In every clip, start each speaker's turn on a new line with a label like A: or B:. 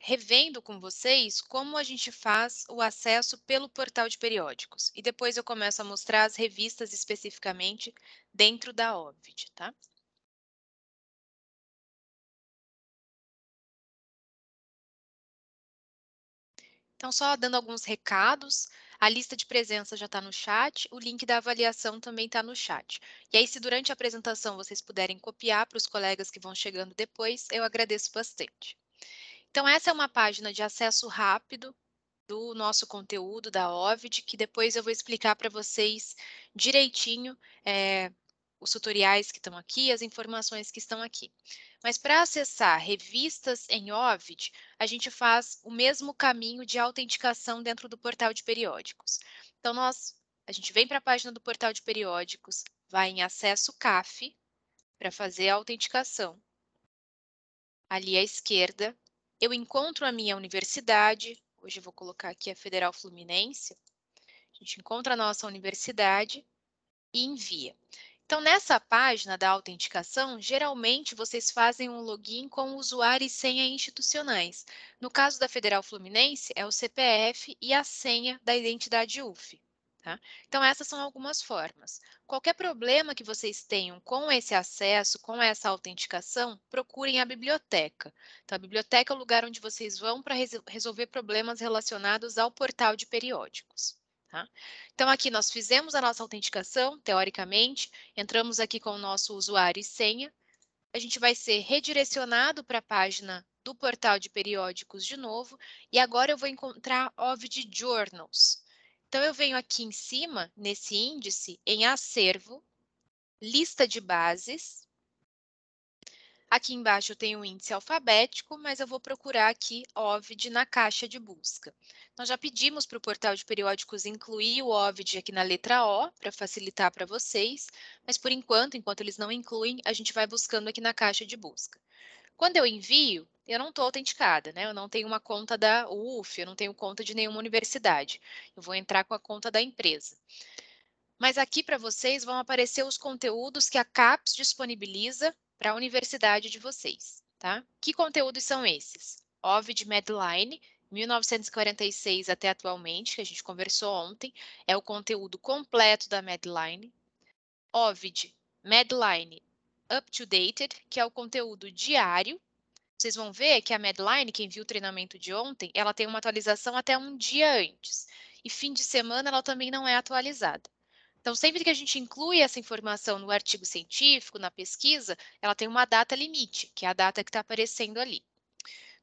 A: revendo com vocês como a gente faz o acesso pelo portal de periódicos e depois eu começo a mostrar as revistas
B: especificamente dentro da Ovid, tá? Então, só dando alguns recados, a lista de presença já está no chat, o link da avaliação também
A: está no chat. E aí, se durante a apresentação vocês puderem copiar para os colegas que vão chegando depois, eu agradeço bastante. Então, essa é uma página de acesso rápido do nosso conteúdo da OVID, que depois eu vou explicar para vocês direitinho é, os tutoriais que estão aqui, as informações que estão aqui. Mas para acessar revistas em Ovid, a gente faz o mesmo caminho de autenticação dentro do portal de periódicos. Então, nós, a gente vem para a página do portal de periódicos, vai em acesso CAF para fazer a autenticação. Ali à esquerda, eu encontro a minha universidade, hoje eu vou colocar aqui a Federal Fluminense, a gente encontra a nossa universidade e envia. Então, nessa página da autenticação, geralmente vocês fazem um login com usuário e senha institucionais. No caso da Federal Fluminense, é o CPF e a senha da identidade UF. Tá? Então, essas são algumas formas. Qualquer problema que vocês tenham com esse acesso, com essa autenticação, procurem a biblioteca. Então, a biblioteca é o lugar onde vocês vão para resolver problemas relacionados ao portal de periódicos. Tá? Então, aqui nós fizemos a nossa autenticação, teoricamente, entramos aqui com o nosso usuário e senha, a gente vai ser redirecionado para a página do portal de periódicos de novo, e agora eu vou encontrar Ovid Journals. Então, eu venho aqui em cima, nesse índice, em acervo, lista de bases. Aqui embaixo eu tenho o um índice alfabético, mas eu vou procurar aqui OVID na caixa de busca. Nós já pedimos para o portal de periódicos incluir o OVID aqui na letra O, para facilitar para vocês, mas por enquanto, enquanto eles não incluem, a gente vai buscando aqui na caixa de busca. Quando eu envio, eu não estou autenticada, né? Eu não tenho uma conta da UF, eu não tenho conta de nenhuma universidade. Eu vou entrar com a conta da empresa. Mas aqui para vocês vão aparecer os conteúdos que a CAPES disponibiliza para a universidade de vocês, tá? Que conteúdos são esses? Ovid Medline, 1946 até atualmente, que a gente conversou ontem, é o conteúdo completo da Medline. Ovid, Medline up to date, que é o conteúdo diário. Vocês vão ver que a Medline, quem viu o treinamento de ontem, ela tem uma atualização até um dia antes. E fim de semana ela também não é atualizada. Então, sempre que a gente inclui essa informação no artigo científico, na pesquisa, ela tem uma data limite, que é a data que está aparecendo ali.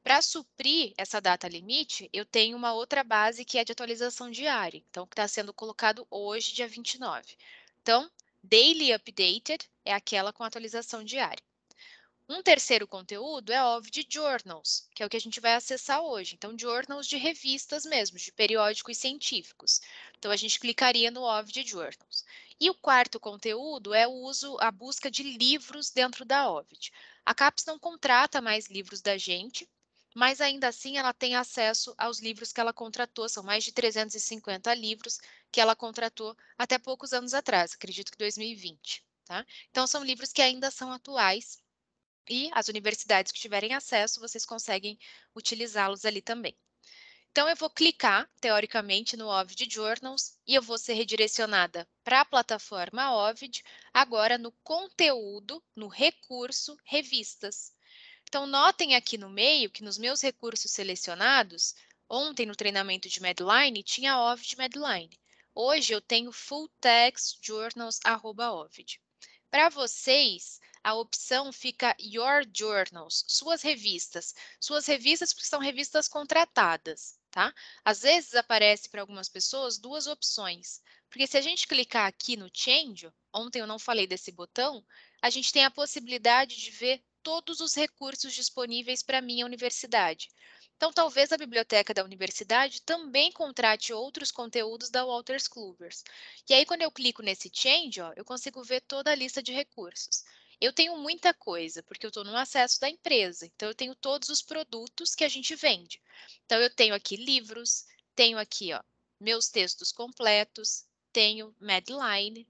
A: Para suprir essa data limite, eu tenho uma outra base que é de atualização diária, então, que está sendo colocado hoje, dia 29. Então, Daily Updated é aquela com atualização diária. Um terceiro conteúdo é óbvio de journals, que é o que a gente vai acessar hoje. Então, journals de revistas mesmo, de periódicos científicos. Então, a gente clicaria no Ovid de journals. E o quarto conteúdo é o uso, a busca de livros dentro da OVID. A CAPES não contrata mais livros da gente, mas ainda assim ela tem acesso aos livros que ela contratou, são mais de 350 livros que ela contratou até poucos anos atrás, acredito que 2020. Tá? Então, são livros que ainda são atuais e as universidades que tiverem acesso, vocês conseguem utilizá-los ali também. Então, eu vou clicar, teoricamente, no Ovid Journals e eu vou ser redirecionada para a plataforma Ovid, agora no conteúdo, no recurso Revistas. Então, notem aqui no meio que nos meus recursos selecionados, ontem no treinamento de Medline, tinha OVID Medline. Hoje eu tenho Full Text Journals @Ovid. Para vocês, a opção fica Your Journals, suas revistas. Suas revistas porque são revistas contratadas, tá? Às vezes aparece para algumas pessoas duas opções. Porque se a gente clicar aqui no Change, ontem eu não falei desse botão, a gente tem a possibilidade de ver todos os recursos disponíveis para minha universidade. Então, talvez a biblioteca da universidade também contrate outros conteúdos da Walters Kluivers. E aí, quando eu clico nesse change, ó, eu consigo ver toda a lista de recursos. Eu tenho muita coisa, porque eu estou no acesso da empresa. Então, eu tenho todos os produtos que a gente vende. Então, eu tenho aqui livros, tenho aqui ó, meus textos completos, tenho Medline,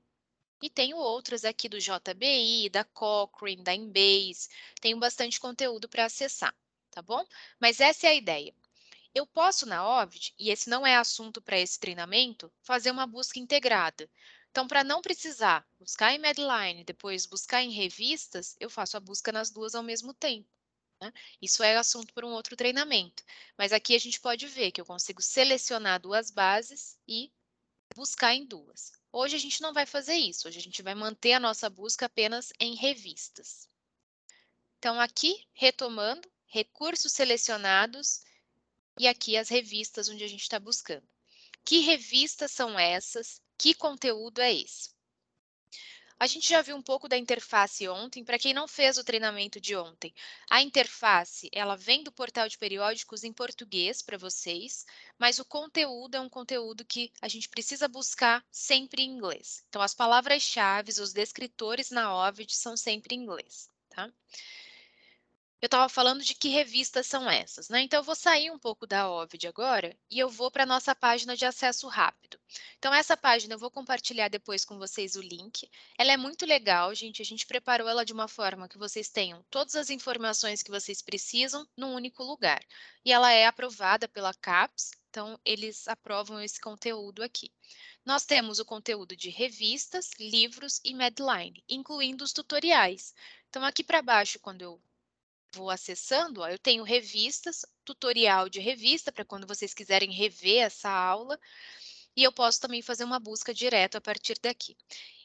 A: e tenho outras aqui do JBI, da Cochrane, da Embase. Tenho bastante conteúdo para acessar, tá bom? Mas essa é a ideia. Eu posso na OVID, e esse não é assunto para esse treinamento, fazer uma busca integrada. Então, para não precisar buscar em Medline, depois buscar em revistas, eu faço a busca nas duas ao mesmo tempo. Né? Isso é assunto para um outro treinamento. Mas aqui a gente pode ver que eu consigo selecionar duas bases e buscar em duas. Hoje a gente não vai fazer isso, hoje a gente vai manter a nossa busca apenas em revistas. Então, aqui, retomando, recursos selecionados e aqui as revistas onde a gente está buscando. Que revistas são essas? Que conteúdo é esse? A gente já viu um pouco da interface ontem, para quem não fez o treinamento de ontem. A interface, ela vem do portal de periódicos em português para vocês, mas o conteúdo é um conteúdo que a gente precisa buscar sempre em inglês. Então, as palavras-chave, os descritores na OVID são sempre em inglês, tá? eu estava falando de que revistas são essas, né? Então eu vou sair um pouco da Ovid agora e eu vou para a nossa página de acesso rápido. Então essa página eu vou compartilhar depois com vocês o link. Ela é muito legal, gente. A gente preparou ela de uma forma que vocês tenham todas as informações que vocês precisam num único lugar. E ela é aprovada pela CAPES, então eles aprovam esse conteúdo aqui. Nós temos o conteúdo de revistas, livros e Medline, incluindo os tutoriais. Então aqui para baixo, quando eu vou acessando, ó, eu tenho revistas, tutorial de revista, para quando vocês quiserem rever essa aula, e eu posso também fazer uma busca direto a partir daqui.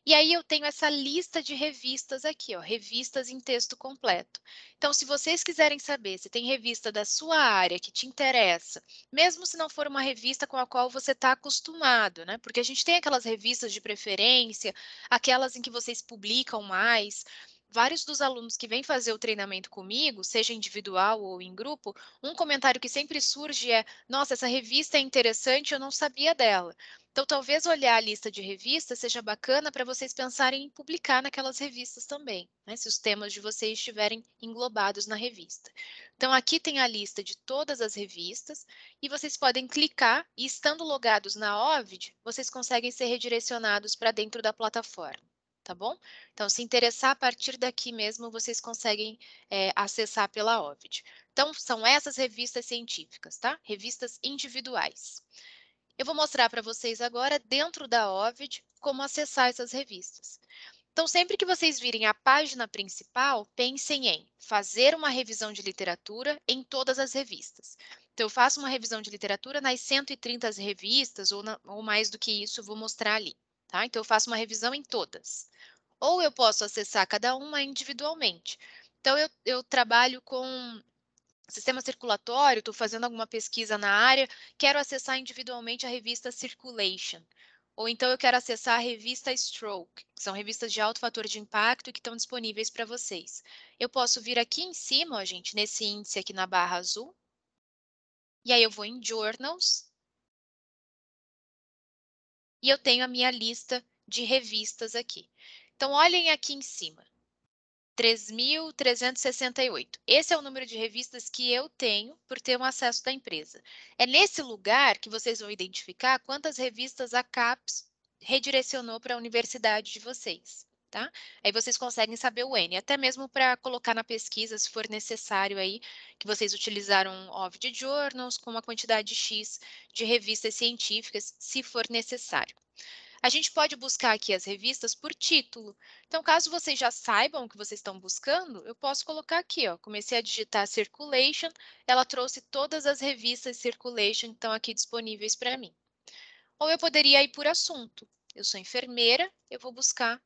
A: E aí eu tenho essa lista de revistas aqui, ó, revistas em texto completo. Então, se vocês quiserem saber se tem revista da sua área que te interessa, mesmo se não for uma revista com a qual você está acostumado, né? Porque a gente tem aquelas revistas de preferência, aquelas em que vocês publicam mais vários dos alunos que vêm fazer o treinamento comigo, seja individual ou em grupo, um comentário que sempre surge é: nossa, essa revista é interessante, eu não sabia dela. Então, talvez olhar a lista de revistas seja bacana para vocês pensarem em publicar naquelas revistas também, né? se os temas de vocês estiverem englobados na revista. Então, aqui tem a lista de todas as revistas e vocês podem clicar e, estando logados na OVID, vocês conseguem ser redirecionados para dentro da plataforma tá bom? Então, se interessar, a partir daqui mesmo vocês conseguem é, acessar pela OVID. Então, são essas revistas científicas, tá? Revistas individuais. Eu vou mostrar para vocês agora, dentro da OVID, como acessar essas revistas. Então, sempre que vocês virem a página principal, pensem em fazer uma revisão de literatura em todas as revistas. Então, eu faço uma revisão de literatura nas 130 revistas, ou, na, ou mais do que isso, vou mostrar ali. Tá? Então, eu faço uma revisão em todas. Ou eu posso acessar cada uma individualmente. Então, eu, eu trabalho com sistema circulatório, estou fazendo alguma pesquisa na área, quero acessar individualmente a revista Circulation. Ou então eu quero acessar a revista Stroke, que são revistas de alto fator de impacto que estão disponíveis para vocês. Eu posso vir aqui em cima, ó, gente,
B: nesse índice aqui na barra azul. E aí eu vou em Journals, e eu tenho a minha lista de revistas aqui.
A: Então, olhem aqui em cima. 3.368. Esse é o número de revistas que eu tenho por ter um acesso da empresa. É nesse lugar que vocês vão identificar quantas revistas a CAPES redirecionou para a universidade de vocês tá? Aí vocês conseguem saber o N, até mesmo para colocar na pesquisa, se for necessário aí, que vocês utilizaram OVD Journals com uma quantidade X de revistas científicas, se for necessário. A gente pode buscar aqui as revistas por título. Então, caso vocês já saibam o que vocês estão buscando, eu posso colocar aqui, ó. Comecei a digitar Circulation, ela trouxe todas as revistas Circulation que estão aqui disponíveis para mim. Ou eu poderia ir por assunto. Eu sou enfermeira, eu vou buscar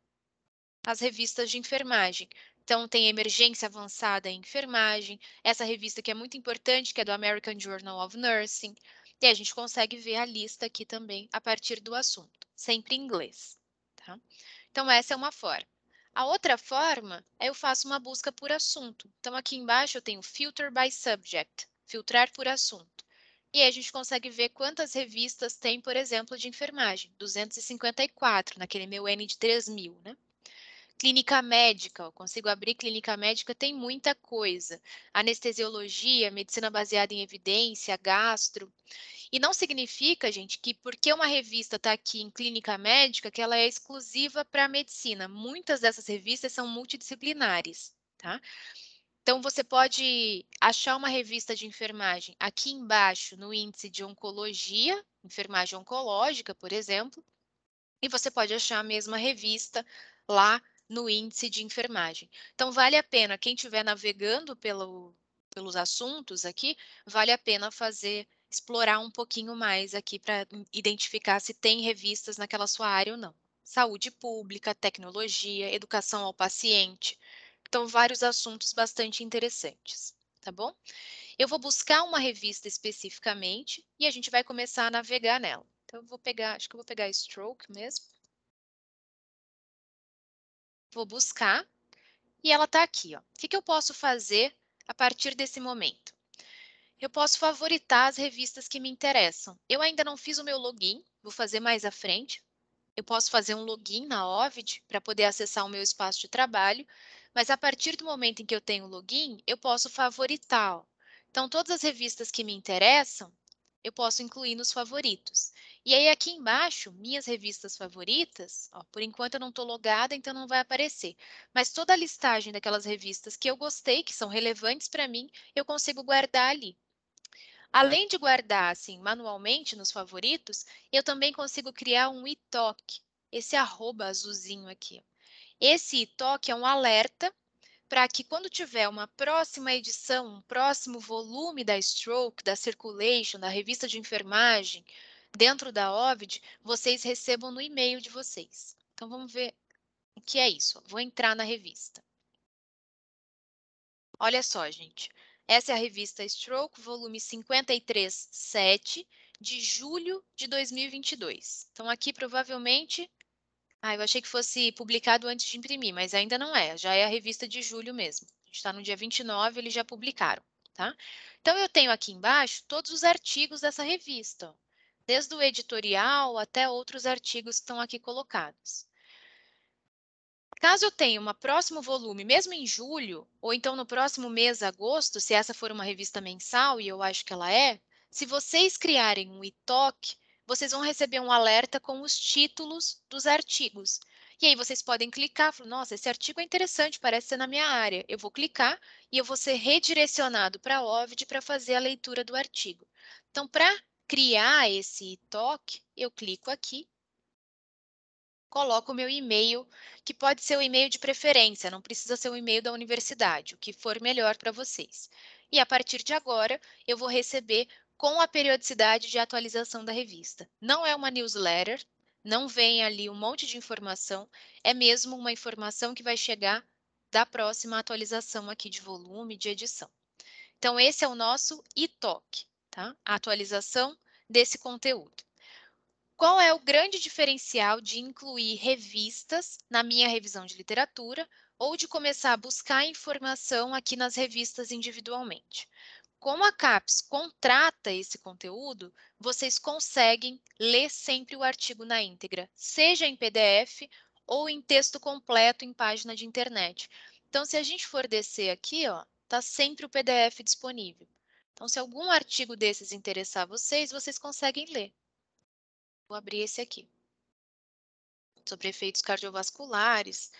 A: as revistas de enfermagem. Então, tem Emergência Avançada em Enfermagem, essa revista que é muito importante, que é do American Journal of Nursing. E a gente consegue ver a lista aqui também a partir do assunto, sempre em inglês. Tá? Então, essa é uma forma. A outra forma é eu faço uma busca por assunto. Então, aqui embaixo eu tenho Filter by Subject, filtrar por assunto. E aí a gente consegue ver quantas revistas tem, por exemplo, de enfermagem, 254, naquele meu N de 3.000, mil, né? Clínica médica, eu consigo abrir clínica médica, tem muita coisa. Anestesiologia, medicina baseada em evidência, gastro. E não significa, gente, que porque uma revista está aqui em clínica médica, que ela é exclusiva para a medicina. Muitas dessas revistas são multidisciplinares, tá? Então, você pode achar uma revista de enfermagem aqui embaixo no índice de oncologia, enfermagem oncológica, por exemplo, e você pode achar a mesma revista lá no índice de enfermagem. Então, vale a pena, quem estiver navegando pelo, pelos assuntos aqui, vale a pena fazer, explorar um pouquinho mais aqui para identificar se tem revistas naquela sua área ou não. Saúde pública, tecnologia, educação ao paciente. Então, vários assuntos bastante interessantes, tá bom? Eu vou buscar uma revista especificamente e a gente vai começar a navegar nela. Então, eu vou pegar, acho que eu vou pegar Stroke mesmo vou buscar, e ela está aqui. Ó. O que, que eu posso fazer a partir desse momento? Eu posso favoritar as revistas que me interessam. Eu ainda não fiz o meu login, vou fazer mais à frente. Eu posso fazer um login na Ovid para poder acessar o meu espaço de trabalho, mas a partir do momento em que eu tenho o login, eu posso favoritar. Ó. Então, todas as revistas que me interessam, eu posso incluir nos favoritos. E aí aqui embaixo, minhas revistas favoritas, ó, por enquanto eu não estou logada, então não vai aparecer. Mas toda a listagem daquelas revistas que eu gostei, que são relevantes para mim, eu consigo guardar ali. Além de guardar assim manualmente nos favoritos, eu também consigo criar um iTalk, esse arroba azulzinho aqui. Esse iTalk é um alerta para que quando tiver uma próxima edição, um próximo volume da Stroke, da Circulation, da revista de enfermagem, dentro da OVID, vocês recebam no e-mail de vocês. Então vamos ver o que é isso. Vou entrar na revista. Olha só, gente. Essa é a revista Stroke, volume 53.7, de julho de 2022. Então, aqui provavelmente ah, eu achei que fosse publicado antes de imprimir, mas ainda não é, já é a revista de julho mesmo. A gente está no dia 29, eles já publicaram, tá? Então, eu tenho aqui embaixo todos os artigos dessa revista, desde o editorial até outros artigos que estão aqui colocados. Caso eu tenha um próximo volume, mesmo em julho, ou então no próximo mês, agosto, se essa for uma revista mensal, e eu acho que ela é, se vocês criarem um e-talk, vocês vão receber um alerta com os títulos dos artigos. E aí vocês podem clicar, falar, nossa, esse artigo é interessante, parece ser na minha área. Eu vou clicar e eu vou ser redirecionado para a OVID para fazer a leitura do artigo. Então, para criar esse toque, eu clico aqui, coloco o meu e-mail, que pode ser o e-mail de preferência, não precisa ser o e-mail da universidade, o que for melhor para vocês. E a partir de agora, eu vou receber com a periodicidade de atualização da revista. Não é uma newsletter, não vem ali um monte de informação, é mesmo uma informação que vai chegar da próxima atualização aqui de volume, de edição. Então, esse é o nosso e-talk, tá? a atualização desse conteúdo. Qual é o grande diferencial de incluir revistas na minha revisão de literatura ou de começar a buscar informação aqui nas revistas individualmente? como a CAPES contrata esse conteúdo, vocês conseguem ler sempre o artigo na íntegra, seja em PDF ou em texto completo em página de internet. Então, se a gente for descer aqui, ó, tá sempre o PDF disponível. Então, se algum artigo desses interessar vocês, vocês conseguem ler. Vou abrir esse aqui. Sobre efeitos cardiovasculares.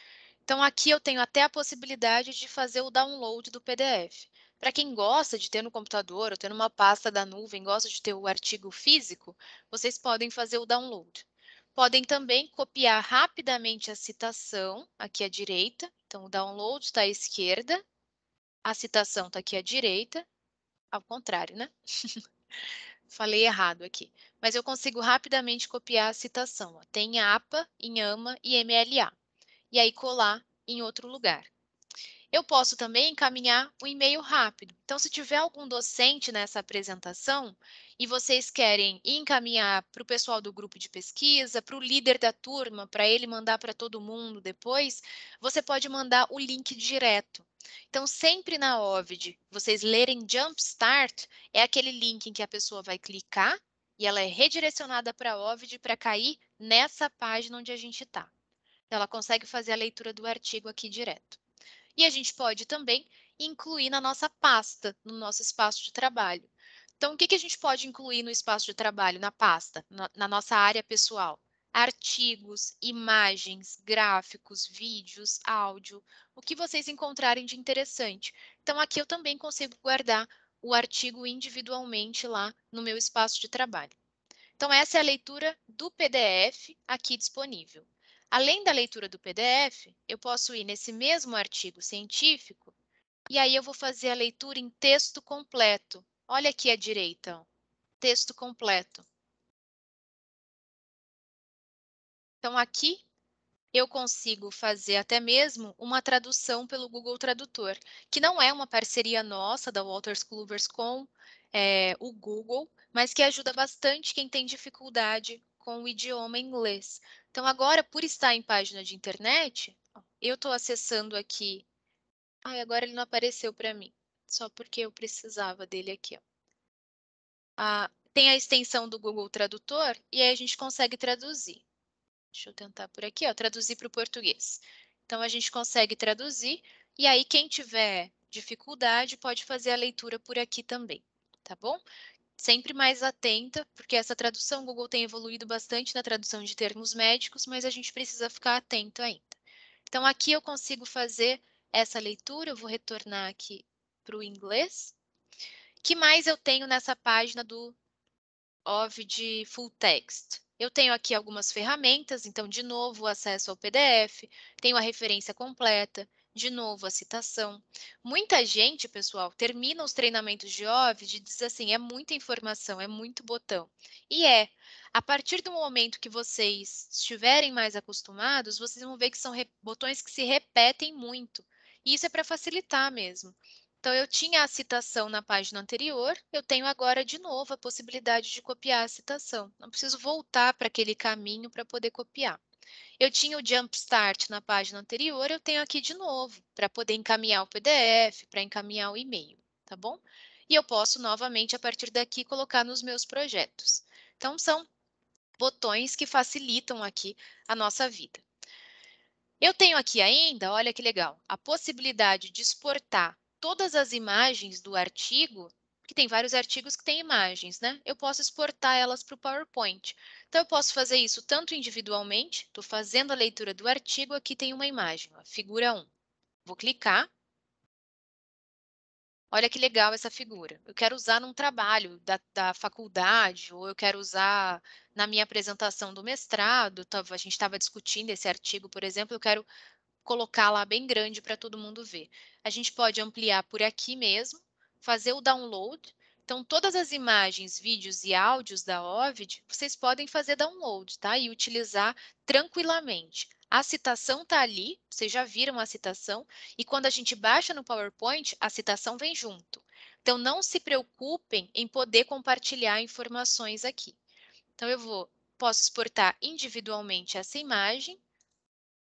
A: Então, aqui eu tenho até a possibilidade de fazer o download do PDF. Para quem gosta de ter no computador ou ter numa pasta da nuvem, gosta de ter o artigo físico, vocês podem fazer o download. Podem também copiar rapidamente a citação aqui à direita. Então, o download está à esquerda, a citação está aqui à direita. Ao contrário, né? Falei errado aqui. Mas eu consigo rapidamente copiar a citação. Ó. Tem APA, AMA e MLA. E aí colar em outro lugar. Eu posso também encaminhar um e-mail rápido. Então, se tiver algum docente nessa apresentação e vocês querem encaminhar para o pessoal do grupo de pesquisa, para o líder da turma, para ele mandar para todo mundo depois, você pode mandar o link direto. Então, sempre na OVID, vocês lerem Jumpstart, é aquele link em que a pessoa vai clicar e ela é redirecionada para a OVID para cair nessa página onde a gente está. ela consegue fazer a leitura do artigo aqui direto. E a gente pode também incluir na nossa pasta, no nosso espaço de trabalho. Então, o que, que a gente pode incluir no espaço de trabalho, na pasta, na, na nossa área pessoal? Artigos, imagens, gráficos, vídeos, áudio, o que vocês encontrarem de interessante. Então, aqui eu também consigo guardar o artigo individualmente lá no meu espaço de trabalho. Então, essa é a leitura do PDF aqui disponível. Além da leitura do PDF, eu posso ir nesse mesmo artigo científico e aí eu vou fazer a leitura em
B: texto completo. Olha aqui à direita, ó. texto completo. Então aqui eu consigo fazer
A: até mesmo uma tradução pelo Google Tradutor, que não é uma parceria nossa da Walters Clovers com é, o Google, mas que ajuda bastante quem tem dificuldade com o idioma inglês. Então, agora, por estar em página de internet, eu estou acessando aqui. Ai, agora ele não apareceu para mim, só porque eu precisava dele aqui. Ó. Ah, tem a extensão do Google Tradutor e aí a gente consegue traduzir. Deixa eu tentar por aqui, ó, traduzir para o português. Então, a gente consegue traduzir e aí quem tiver dificuldade pode fazer a leitura por aqui também, tá bom? sempre mais atenta, porque essa tradução Google tem evoluído bastante na tradução de termos médicos, mas a gente precisa ficar atento ainda. Então, aqui eu consigo fazer essa leitura, eu vou retornar aqui para o inglês. que mais eu tenho nessa página do OVID Full Text? Eu tenho aqui algumas ferramentas, então, de novo, o acesso ao PDF, tenho a referência completa, de novo, a citação. Muita gente, pessoal, termina os treinamentos de OVD e diz assim: é muita informação, é muito botão. E é. A partir do momento que vocês estiverem mais acostumados, vocês vão ver que são botões que se repetem muito. E isso é para facilitar mesmo. Então, eu tinha a citação na página anterior, eu tenho agora de novo a possibilidade de copiar a citação. Não preciso voltar para aquele caminho para poder copiar. Eu tinha o Jumpstart na página anterior, eu tenho aqui de novo, para poder encaminhar o PDF, para encaminhar o e-mail, tá bom? E eu posso novamente, a partir daqui, colocar nos meus projetos. Então, são botões que facilitam aqui a nossa vida. Eu tenho aqui ainda, olha que legal, a possibilidade de exportar todas as imagens do artigo que tem vários artigos que têm imagens, né? Eu posso exportar elas para o PowerPoint. Então, eu posso fazer isso tanto individualmente, estou fazendo a leitura do artigo, aqui tem uma imagem, ó, figura 1. Vou clicar. Olha que legal essa figura. Eu quero usar num trabalho da, da faculdade, ou eu quero usar na minha apresentação do mestrado, tava, tá, a gente estava discutindo esse artigo, por exemplo, eu quero colocar lá bem grande para todo mundo ver. A gente pode ampliar por aqui mesmo, fazer o download. Então, todas as imagens, vídeos e áudios da OVID, vocês podem fazer download, tá? E utilizar tranquilamente. A citação está ali, vocês já viram a citação, e quando a gente baixa no PowerPoint, a citação vem junto. Então, não se preocupem em poder compartilhar informações aqui. Então, eu vou, posso exportar individualmente essa imagem,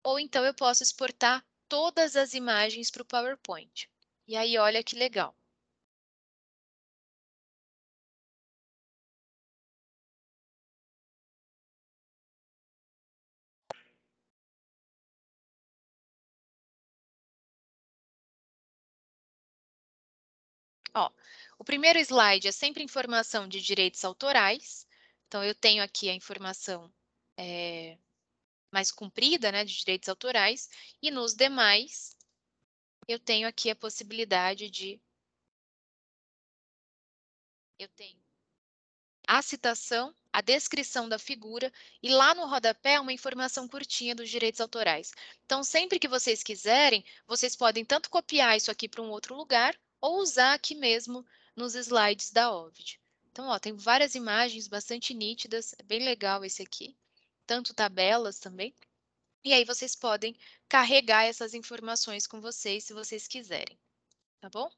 A: ou então eu posso
B: exportar todas as imagens para o PowerPoint. E aí, olha que legal. Ó, o primeiro slide é sempre informação de direitos autorais. Então, eu tenho
A: aqui a informação é, mais comprida, né, de direitos autorais,
B: e nos demais, eu tenho aqui a possibilidade de... Eu tenho a citação, a descrição
A: da figura e lá no rodapé uma informação curtinha dos direitos autorais. Então, sempre que vocês quiserem, vocês podem tanto copiar isso aqui para um outro lugar, ou usar aqui mesmo nos slides da OVID. Então, ó, tem várias imagens bastante nítidas, é bem legal esse aqui, tanto tabelas também. E aí vocês podem
B: carregar essas informações com vocês, se vocês quiserem, tá bom?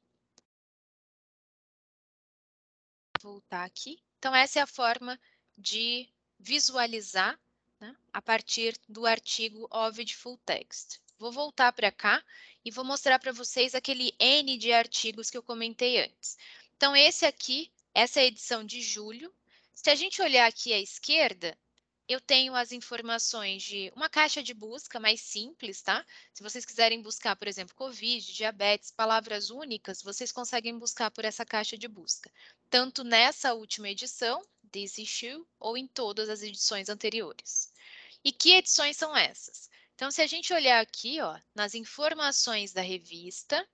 B: Voltar aqui. Então, essa é a forma de
A: visualizar né, a partir do artigo OVID Full Text. Vou voltar para cá e vou mostrar para vocês aquele N de artigos que eu comentei antes. Então, esse aqui, essa é a edição de julho. Se a gente olhar aqui à esquerda, eu tenho as informações de uma caixa de busca mais simples, tá? Se vocês quiserem buscar, por exemplo, Covid, diabetes, palavras únicas, vocês conseguem buscar por essa caixa de busca. Tanto nessa última edição, this issue, ou em todas as edições anteriores. E que edições são essas? Então, se a gente olhar aqui, ó, nas informações da revista,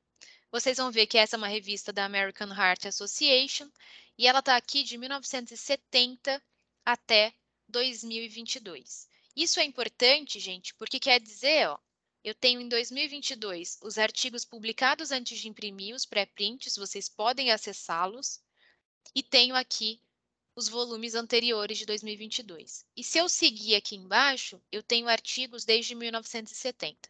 A: vocês vão ver que essa é uma revista da American Heart Association e ela está aqui de 1970 até 2022. Isso é importante, gente, porque quer dizer, ó, eu tenho em 2022 os artigos publicados antes de imprimir os pré-prints, vocês podem acessá-los, e tenho aqui os volumes anteriores de 2022. E se eu seguir aqui embaixo, eu tenho artigos desde 1970.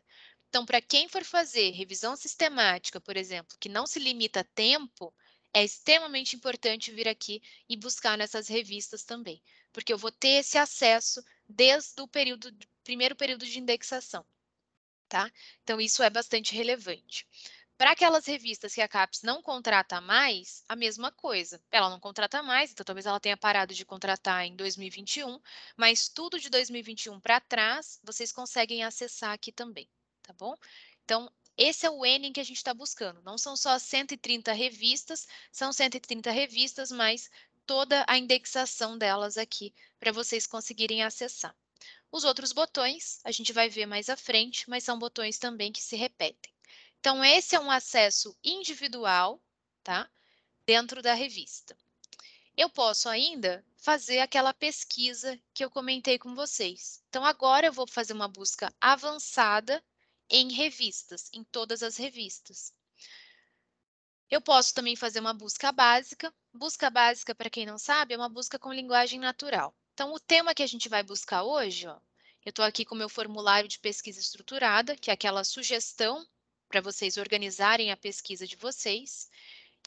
A: Então, para quem for fazer revisão sistemática, por exemplo, que não se limita a tempo, é extremamente importante vir aqui e buscar nessas revistas também, porque eu vou ter esse acesso desde o período, primeiro período de indexação. Tá? Então, isso é bastante relevante. Para aquelas revistas que a CAPES não contrata mais, a mesma coisa. Ela não contrata mais, então talvez ela tenha parado de contratar em 2021, mas tudo de 2021 para trás vocês conseguem acessar aqui também, tá bom? Então, esse é o Enem que a gente está buscando. Não são só 130 revistas, são 130 revistas, mas toda a indexação delas aqui para vocês conseguirem acessar. Os outros botões a gente vai ver mais à frente, mas são botões também que se repetem. Então, esse é um acesso individual, tá? Dentro da revista. Eu posso ainda fazer aquela pesquisa que eu comentei com vocês. Então, agora eu vou fazer uma busca avançada em revistas, em todas as revistas. Eu posso também fazer uma busca básica. Busca básica, para quem não sabe, é uma busca com linguagem natural. Então, o tema que a gente vai buscar hoje, ó, eu estou aqui com o meu formulário de pesquisa estruturada, que é aquela sugestão para vocês organizarem a pesquisa de vocês.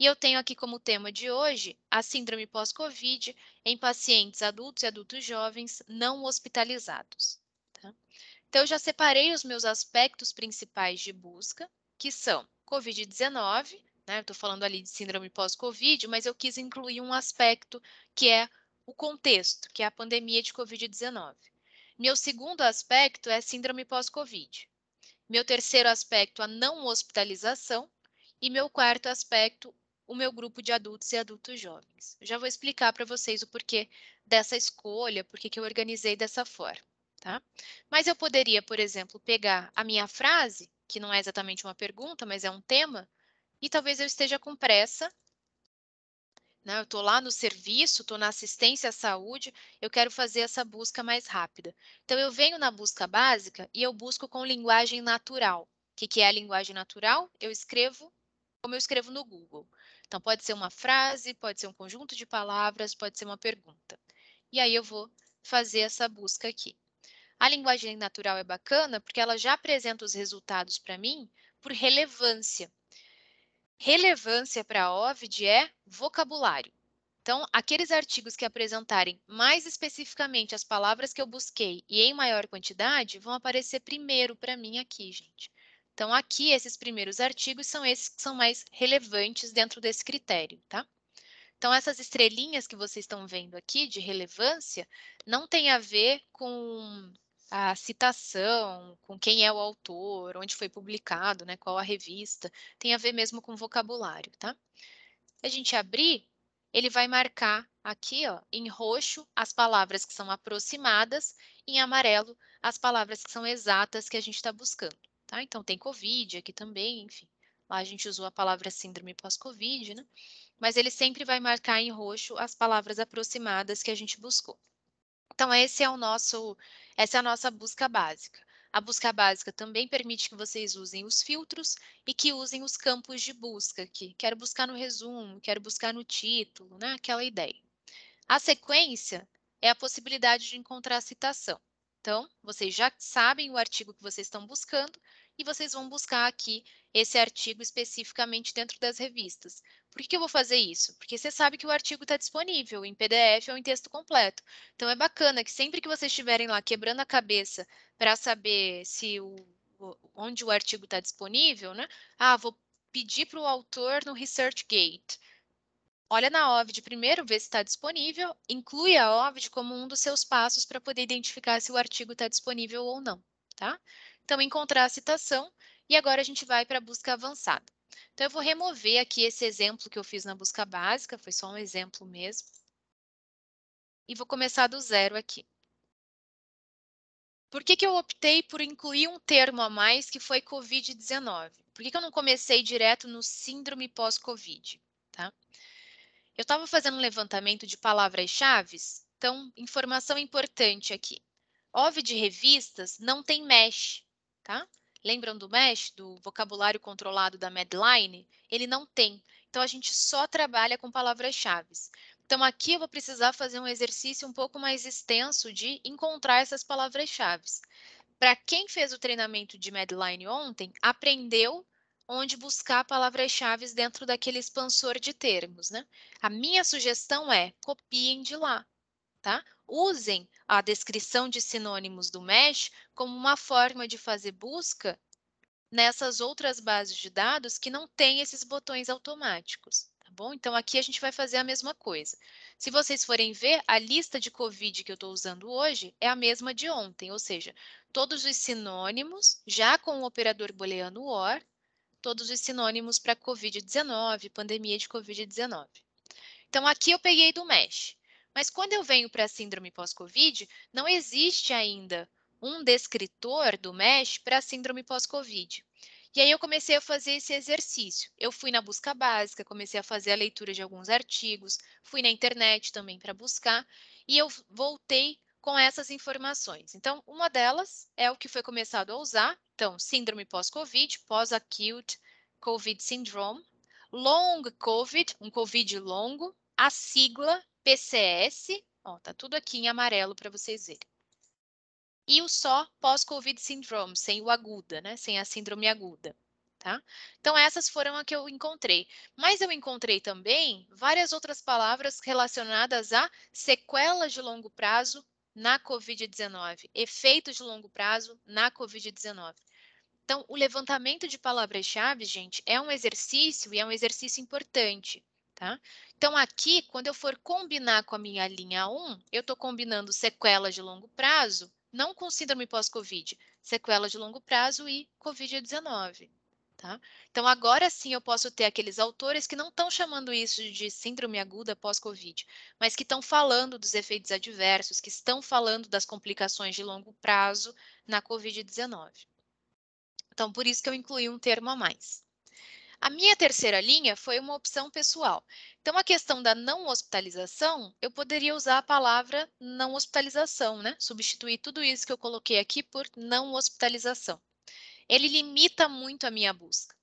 A: E eu tenho aqui como tema de hoje a síndrome pós-Covid em pacientes adultos e adultos jovens não hospitalizados. Tá? Então, eu já separei os meus aspectos principais de busca, que são Covid-19, né? estou falando ali de síndrome pós-Covid, mas eu quis incluir um aspecto que é o contexto, que é a pandemia de Covid-19. Meu segundo aspecto é síndrome pós-Covid. Meu terceiro aspecto, a não hospitalização. E meu quarto aspecto, o meu grupo de adultos e adultos jovens. Eu já vou explicar para vocês o porquê dessa escolha, porque que eu organizei dessa forma. Tá? Mas eu poderia, por exemplo, pegar a minha frase, que não é exatamente uma pergunta, mas é um tema, e talvez eu esteja com pressa né? Eu estou lá no serviço, estou na assistência à saúde, eu quero fazer essa busca mais rápida. Então, eu venho na busca básica e eu busco com linguagem natural. O que, que é a linguagem natural? Eu escrevo como eu escrevo no Google. Então, pode ser uma frase, pode ser um conjunto de palavras, pode ser uma pergunta. E aí eu vou fazer essa busca aqui. A linguagem natural é bacana porque ela já apresenta os resultados para mim por relevância. Relevância para a OVID é vocabulário. Então, aqueles artigos que apresentarem mais especificamente as palavras que eu busquei e em maior quantidade vão aparecer primeiro para mim aqui, gente. Então, aqui, esses primeiros artigos são esses que são mais relevantes dentro desse critério, tá? Então, essas estrelinhas que vocês estão vendo aqui de relevância não tem a ver com a citação, com quem é o autor, onde foi publicado, né, qual a revista, tem a ver mesmo com vocabulário, tá? Se a gente abrir, ele vai marcar aqui, ó, em roxo, as palavras que são aproximadas, em amarelo, as palavras que são exatas que a gente está buscando, tá? Então, tem COVID aqui também, enfim. Lá a gente usou a palavra síndrome pós-COVID, né? Mas ele sempre vai marcar em roxo as palavras aproximadas que a gente buscou. Então, esse é o nosso, essa é a nossa busca básica. A busca básica também permite que vocês usem os filtros e que usem os campos de busca aqui. Quero buscar no resumo, quero buscar no título, né? aquela ideia. A sequência é a possibilidade de encontrar a citação. Então, vocês já sabem o artigo que vocês estão buscando e vocês vão buscar aqui esse artigo especificamente dentro das revistas. Por que, que eu vou fazer isso? Porque você sabe que o artigo está disponível em PDF ou em texto completo. Então é bacana que sempre que vocês estiverem lá quebrando a cabeça para saber se o, onde o artigo está disponível, né? Ah, vou pedir para o autor no ResearchGate. Olha na OVID primeiro, vê se está disponível, inclui a OVID como um dos seus passos para poder identificar se o artigo está disponível ou não, tá? Então, encontrar a citação e agora a gente vai para a busca avançada. Então, eu vou remover aqui esse exemplo que eu fiz na busca básica, foi só um exemplo mesmo. E vou começar do zero aqui. Por que, que eu optei por incluir um termo a mais que foi COVID-19? Por que, que eu não comecei direto no síndrome pós-COVID? Tá? Eu estava fazendo um levantamento de palavras-chave, então, informação importante aqui. OV de revistas não tem MESH, tá? Lembram do MESH, do vocabulário controlado da Medline? Ele não tem. Então, a gente só trabalha com palavras-chave. Então, aqui eu vou precisar fazer um exercício um pouco mais extenso de encontrar essas palavras-chave. Para quem fez o treinamento de Medline ontem, aprendeu onde buscar palavras-chave dentro daquele expansor de termos. Né? A minha sugestão é copiem de lá. Tá? Usem a descrição de sinônimos do MESH como uma forma de fazer busca nessas outras bases de dados que não têm esses botões automáticos. Tá bom? Então, aqui a gente vai fazer a mesma coisa. Se vocês forem ver, a lista de COVID que eu estou usando hoje é a mesma de ontem, ou seja, todos os sinônimos, já com o operador booleano OR, todos os sinônimos para COVID-19, pandemia de COVID-19. Então, aqui eu peguei do MESH. Mas quando eu venho para a síndrome pós-COVID, não existe ainda um descritor do MESH para síndrome pós-Covid. E aí eu comecei a fazer esse exercício. Eu fui na busca básica, comecei a fazer a leitura de alguns artigos, fui na internet também para buscar, e eu voltei com essas informações. Então, uma delas é o que foi começado a usar, então, síndrome pós-COVID, pós-acute COVID syndrome, long COVID, um COVID longo, a sigla PCS, ó, tá tudo aqui em amarelo para vocês verem e o só pós-COVID syndrome, sem o aguda, né? Sem a síndrome aguda. Tá? Então, essas foram as que eu encontrei. Mas eu encontrei também várias outras palavras relacionadas a sequelas de longo prazo na Covid-19, efeitos de longo prazo na Covid-19. Então, o levantamento de palavras-chave, gente, é um exercício e é um exercício importante. Tá? Então, aqui, quando eu for combinar com a minha linha 1, eu estou combinando sequelas de longo prazo não com síndrome pós-Covid, sequela de longo prazo e Covid-19. Tá? Então, agora sim eu posso ter aqueles autores que não estão chamando isso de síndrome aguda pós-Covid, mas que estão falando dos efeitos adversos, que estão falando das complicações de longo prazo na Covid-19. Então, por isso que eu incluí um termo a mais. A minha terceira linha foi uma opção pessoal. Então, a questão da não hospitalização, eu poderia usar a palavra não hospitalização, né? Substituir tudo isso que eu coloquei aqui por não hospitalização. Ele limita muito a minha busca.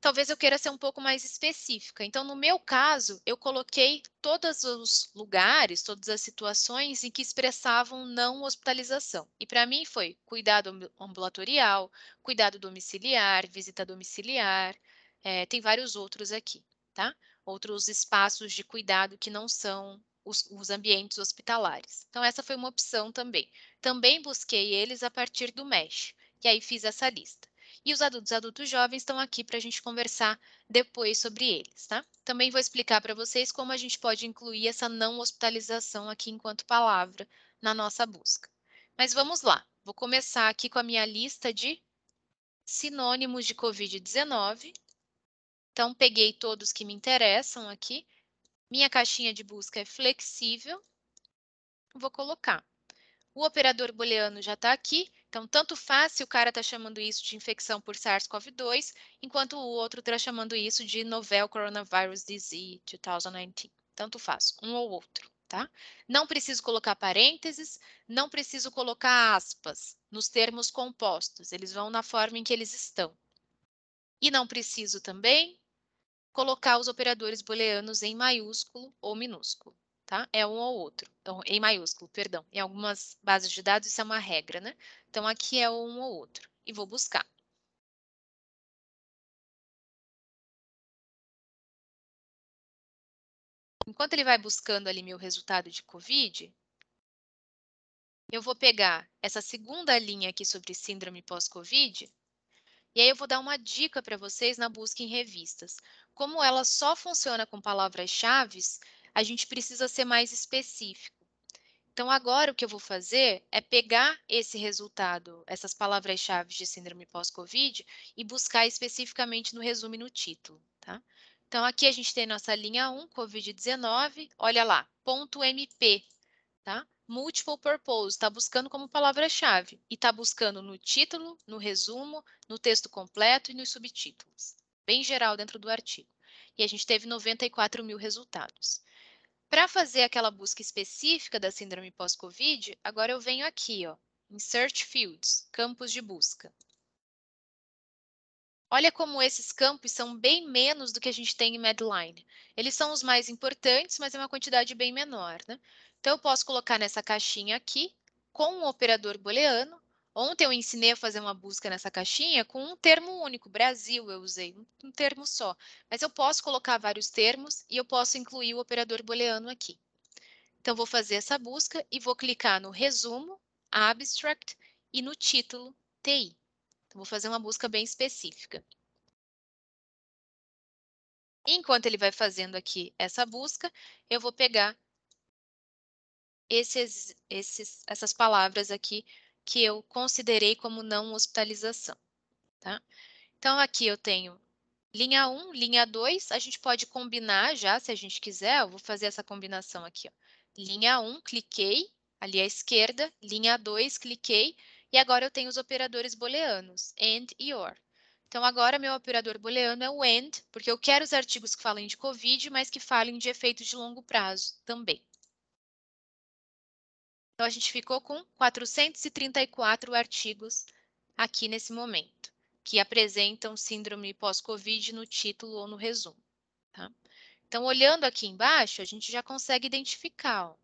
A: Talvez eu queira ser um pouco mais específica. Então, no meu caso, eu coloquei todos os lugares, todas as situações em que expressavam não hospitalização. E para mim foi cuidado ambulatorial, cuidado domiciliar, visita domiciliar, é, tem vários outros aqui, tá? Outros espaços de cuidado que não são os, os, ambientes hospitalares. Então, essa foi uma opção também. Também busquei eles a partir do MESH, e aí fiz essa lista. E os adultos adultos jovens estão aqui para a gente conversar depois sobre eles, tá? Também vou explicar para vocês como a gente pode incluir essa não hospitalização aqui enquanto palavra na nossa busca. Mas vamos lá, vou começar aqui com a minha lista de sinônimos de Covid-19 então, peguei todos que me interessam aqui. Minha caixinha de busca é flexível. Vou colocar. O operador booleano já está aqui, então tanto faz se o cara está chamando isso de infecção por SARS-CoV-2, enquanto o outro está chamando isso de novel coronavirus disease 2019. Tanto faz, um ou outro, tá? Não preciso colocar parênteses, não preciso colocar aspas nos termos compostos, eles vão na forma em que eles estão. E não preciso também colocar os operadores booleanos em maiúsculo ou minúsculo, tá? É um ou outro, então, em maiúsculo, perdão. Em
B: algumas bases de dados isso é uma regra, né? Então aqui é um ou outro e vou buscar. Enquanto ele vai buscando ali meu resultado de COVID,
A: eu vou pegar essa segunda linha aqui sobre síndrome pós-COVID, e aí eu vou dar uma dica para vocês na busca em revistas. Como ela só funciona com palavras-chave, a gente precisa ser mais específico. Então, agora o que eu vou fazer é pegar esse resultado, essas palavras-chave de síndrome pós-Covid, e buscar especificamente no resumo e no título. Tá? Então, aqui a gente tem nossa linha 1, Covid-19, olha lá, ponto MP, tá? Multiple Purpose, está buscando como palavra-chave e está buscando no título, no resumo, no texto completo e nos subtítulos bem geral dentro do artigo. E a gente teve 94 mil resultados. Para fazer aquela busca específica da síndrome pós-Covid, agora eu venho aqui, ó, em Search Fields, campos de busca. Olha como esses campos são bem menos do que a gente tem em Medline. Eles são os mais importantes, mas é uma quantidade bem menor. Né? Então, eu posso colocar nessa caixinha aqui, com o um operador booleano, Ontem eu ensinei a fazer uma busca nessa caixinha com um termo único, Brasil eu usei, um termo só. Mas eu posso colocar vários termos e eu posso incluir o operador booleano aqui. Então, vou fazer essa busca e vou clicar no resumo, abstract e no título TI. Então, vou fazer uma busca
B: bem específica. Enquanto ele vai fazendo aqui essa busca, eu vou pegar esses, esses,
A: essas palavras aqui que eu considerei como não hospitalização. Tá? Então, aqui eu tenho linha 1, linha 2, a gente pode combinar já, se a gente quiser, eu vou fazer essa combinação aqui. Ó. Linha 1, cliquei, ali à esquerda, linha 2, cliquei, e agora eu tenho os operadores booleanos, AND e OR. Então, agora meu operador booleano é o AND, porque eu quero os artigos que falem de COVID, mas que falem de efeitos de longo prazo também. Então, a gente ficou com 434 artigos aqui nesse momento, que apresentam síndrome pós-Covid no título ou no resumo. Tá? Então, olhando aqui embaixo, a gente já consegue identificar. Ó.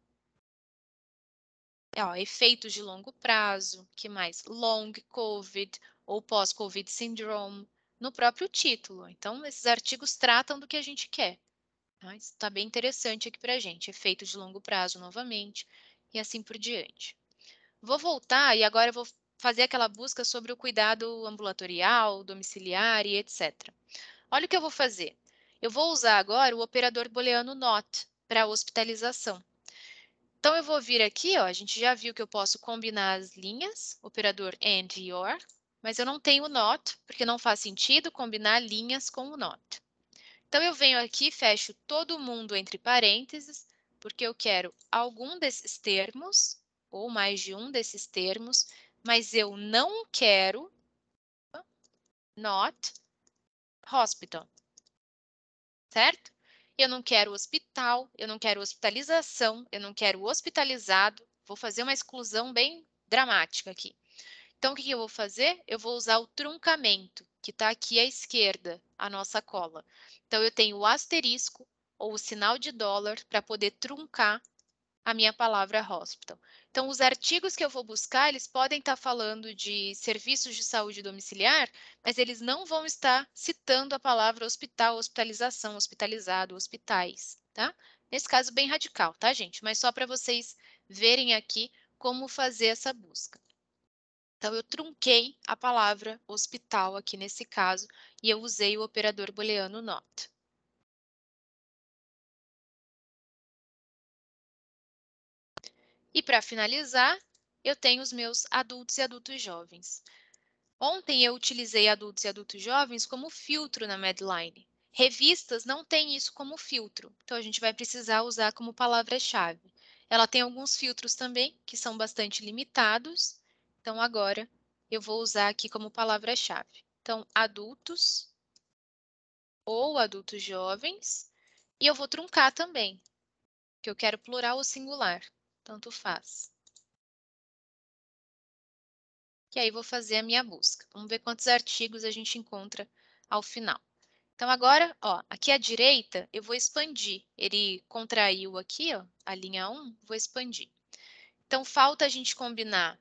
A: É, ó, efeitos de longo prazo, que mais? Long COVID ou pós-COVID syndrome, no próprio título. Então, esses artigos tratam do que a gente quer. Tá? Isso está bem interessante aqui para a gente. Efeitos de longo prazo, novamente e assim por diante. Vou voltar e agora vou fazer aquela busca sobre o cuidado ambulatorial, domiciliar e etc. Olha o que eu vou fazer. Eu vou usar agora o operador booleano NOT para hospitalização. Então, eu vou vir aqui, ó, a gente já viu que eu posso combinar as linhas, operador AND e OR, mas eu não tenho o NOT, porque não faz sentido combinar linhas com o NOT. Então, eu venho aqui, fecho todo mundo entre parênteses, porque eu quero algum desses termos, ou mais de um desses termos, mas eu não quero not hospital, certo? Eu não quero hospital, eu não quero hospitalização, eu não quero hospitalizado. Vou fazer uma exclusão bem dramática aqui. Então, o que, eu vou fazer? Eu vou usar o truncamento, que está aqui à esquerda, a nossa cola. Então, eu tenho o asterisco, ou o sinal de dólar para poder truncar a minha palavra hospital. Então, os artigos que eu vou buscar, eles podem estar tá falando de serviços de saúde domiciliar, mas eles não vão estar citando a palavra hospital, hospitalização, hospitalizado, hospitais, tá? Nesse caso, bem radical, tá, gente? Mas só para vocês verem aqui como fazer essa busca. Então, eu trunquei a palavra hospital
B: aqui nesse caso e eu usei o operador booleano not. E para finalizar, eu tenho os meus adultos e adultos jovens. Ontem eu utilizei
A: adultos e adultos jovens como filtro na Medline. Revistas não têm isso como filtro, então a gente vai precisar usar como palavra-chave. Ela tem alguns filtros também, que são bastante limitados, então agora eu vou usar aqui como palavra-chave. Então, adultos ou adultos jovens, e eu
B: vou truncar também, que eu quero plural ou singular tanto faz. E aí vou fazer a minha busca. Vamos ver quantos artigos
A: a gente encontra ao final. Então, agora, ó, aqui à direita, eu vou expandir. Ele contraiu aqui, ó, a linha 1, vou expandir. Então, falta a gente combinar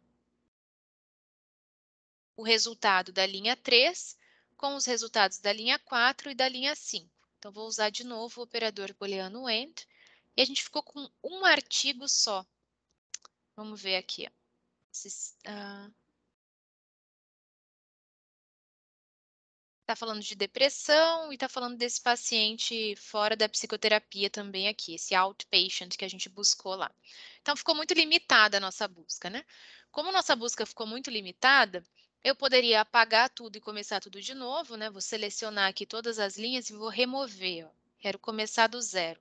A: o resultado da linha 3 com os resultados da linha 4 e da linha 5. Então, vou usar de novo o operador
B: booleano AND. E a gente ficou com um artigo só Vamos ver aqui. Está ah, uh... falando de depressão e está falando desse paciente fora da psicoterapia
A: também aqui, esse outpatient que a gente buscou lá. Então, ficou muito limitada a nossa busca, né? Como nossa busca ficou muito limitada, eu poderia apagar tudo e começar tudo de novo, né? Vou selecionar aqui todas as linhas e vou remover. Ó. Quero começar do zero.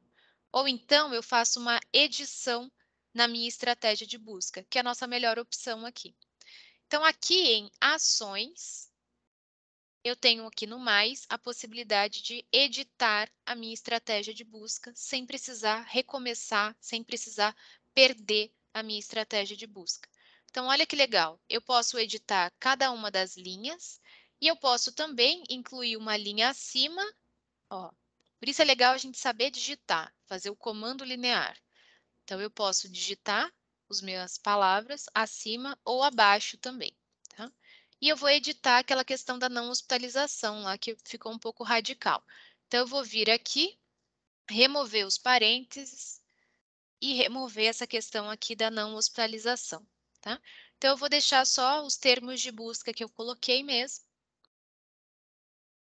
A: Ou então eu faço uma edição na minha estratégia de busca, que é a nossa melhor opção aqui. Então, aqui em ações, eu tenho aqui no mais a possibilidade de editar a minha estratégia de busca sem precisar recomeçar, sem precisar perder a minha estratégia de busca. Então, olha que legal, eu posso editar cada uma das linhas e eu posso também incluir uma linha acima. Ó. Por isso é legal a gente saber digitar, fazer o comando linear. Então, eu posso digitar as minhas palavras acima ou abaixo também. Tá? E eu vou editar aquela questão da não hospitalização lá, que ficou um pouco radical. Então, eu vou vir aqui, remover os parênteses e remover essa questão aqui da não hospitalização. Tá? Então, eu vou deixar só os termos de busca que eu coloquei mesmo.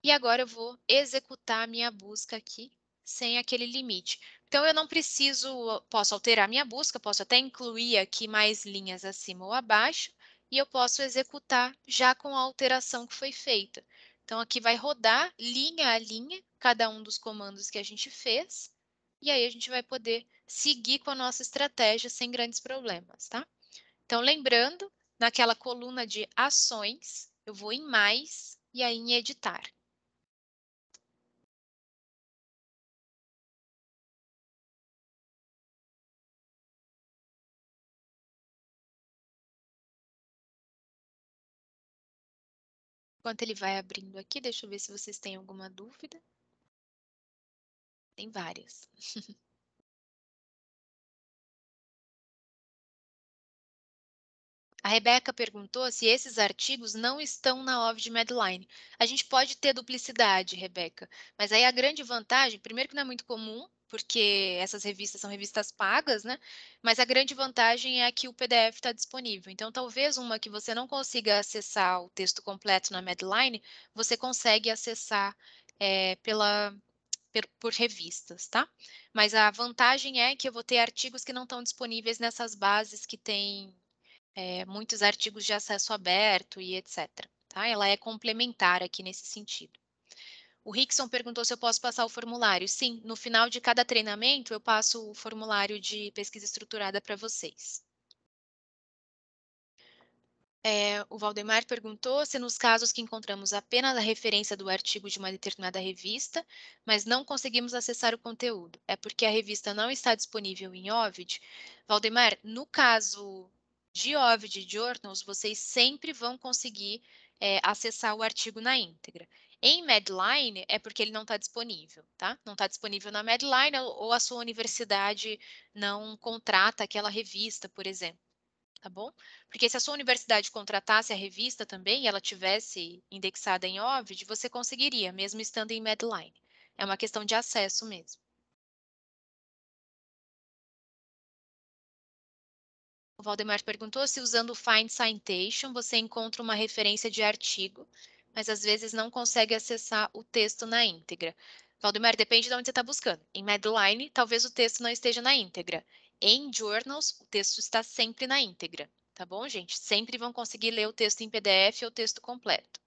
A: E agora eu vou executar a minha busca aqui sem aquele limite. Então, eu não preciso, posso alterar minha busca, posso até incluir aqui mais linhas acima ou abaixo, e eu posso executar já com a alteração que foi feita. Então, aqui vai rodar linha a linha cada um dos comandos que a gente fez, e aí a gente vai poder seguir com a nossa estratégia sem grandes problemas, tá?
B: Então, lembrando, naquela coluna de ações, eu vou em mais e aí em editar. Enquanto ele vai abrindo aqui, deixa eu ver se vocês têm alguma dúvida. Tem várias. A Rebeca perguntou se esses artigos não estão na de Medline.
A: A gente pode ter duplicidade, Rebeca, mas aí a grande vantagem, primeiro que não é muito comum, porque essas revistas são revistas pagas, né? Mas a grande vantagem é que o PDF está disponível. Então, talvez uma que você não consiga acessar o texto completo na Medline, você consegue acessar é, pela, per, por revistas, tá? Mas a vantagem é que eu vou ter artigos que não estão disponíveis nessas bases que tem é, muitos artigos de acesso aberto e etc. Tá? Ela é complementar aqui nesse sentido. O Rickson perguntou se eu posso passar o formulário. Sim, no final de cada treinamento eu passo o formulário de pesquisa estruturada para vocês. É, o Valdemar perguntou se nos casos que encontramos apenas a referência do artigo de uma determinada revista, mas não conseguimos acessar o conteúdo, é porque a revista não está disponível em Ovid? Valdemar, no caso de Ovid e Journals, vocês sempre vão conseguir é, acessar o artigo na íntegra. Em Medline é porque ele não está disponível, tá? Não está disponível na Medline ou a sua universidade não contrata aquela revista, por exemplo, tá bom? Porque se a sua universidade contratasse a revista também e ela tivesse indexada em
B: Ovid, você conseguiria, mesmo estando em Medline. É uma questão de acesso mesmo. Valdemar perguntou se usando o Find Citation você encontra uma referência de artigo, mas às vezes
A: não consegue acessar o texto na íntegra. Valdemar, depende de onde você está buscando. Em Medline, talvez o texto não esteja na íntegra. Em Journals, o texto está sempre na íntegra,
B: tá bom, gente? Sempre vão conseguir ler o texto em PDF ou o texto completo.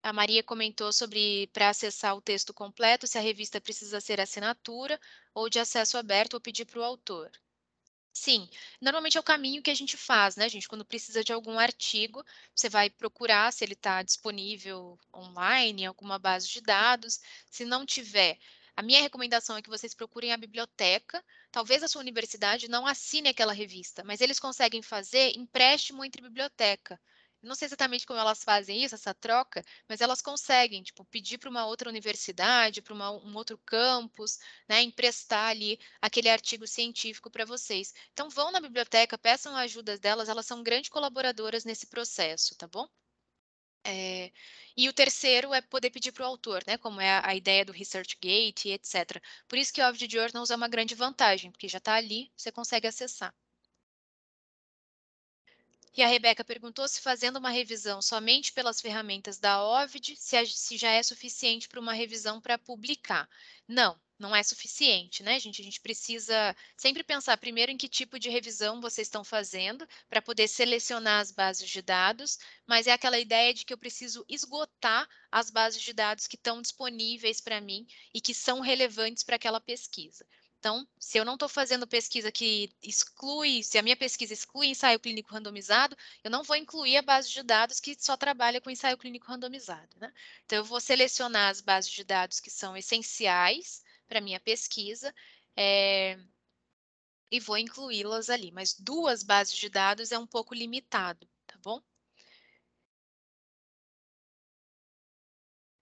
B: A Maria comentou sobre para acessar o texto completo, se a revista precisa ser assinatura ou de
A: acesso aberto ou pedir para o autor. Sim, normalmente é o caminho que a gente faz, né, gente? Quando precisa de algum artigo, você vai procurar se ele está disponível online, em alguma base de dados. Se não tiver, a minha recomendação é que vocês procurem a biblioteca. Talvez a sua universidade não assine aquela revista, mas eles conseguem fazer empréstimo entre biblioteca não sei exatamente como elas fazem isso, essa troca, mas elas conseguem, tipo, pedir para uma outra universidade, para um outro campus, né, emprestar ali aquele artigo científico para vocês. Então, vão na biblioteca, peçam a ajuda delas, elas são grandes colaboradoras nesse processo, tá bom? É, e o terceiro é poder pedir para o autor, né, como é a, a ideia do ResearchGate, etc. Por isso que o Ovid Journals é uma grande vantagem, porque já está ali, você consegue acessar. E a Rebeca perguntou se fazendo uma revisão somente pelas ferramentas da OVID, se, já é suficiente para uma revisão para publicar. Não, não é suficiente, né, gente? A gente precisa sempre pensar primeiro em que tipo de revisão vocês estão fazendo para poder selecionar as bases de dados, mas é aquela ideia de que eu preciso esgotar as bases de dados que estão disponíveis para mim e que são relevantes para aquela pesquisa. Então, se eu não estou fazendo pesquisa que exclui, se a minha pesquisa exclui ensaio clínico randomizado, eu não vou incluir a base de dados que só trabalha com ensaio clínico randomizado. Né? Então, eu vou selecionar as bases de dados que são essenciais para a minha pesquisa
B: é, e vou incluí-las ali. Mas duas bases de dados é um pouco limitado, tá bom?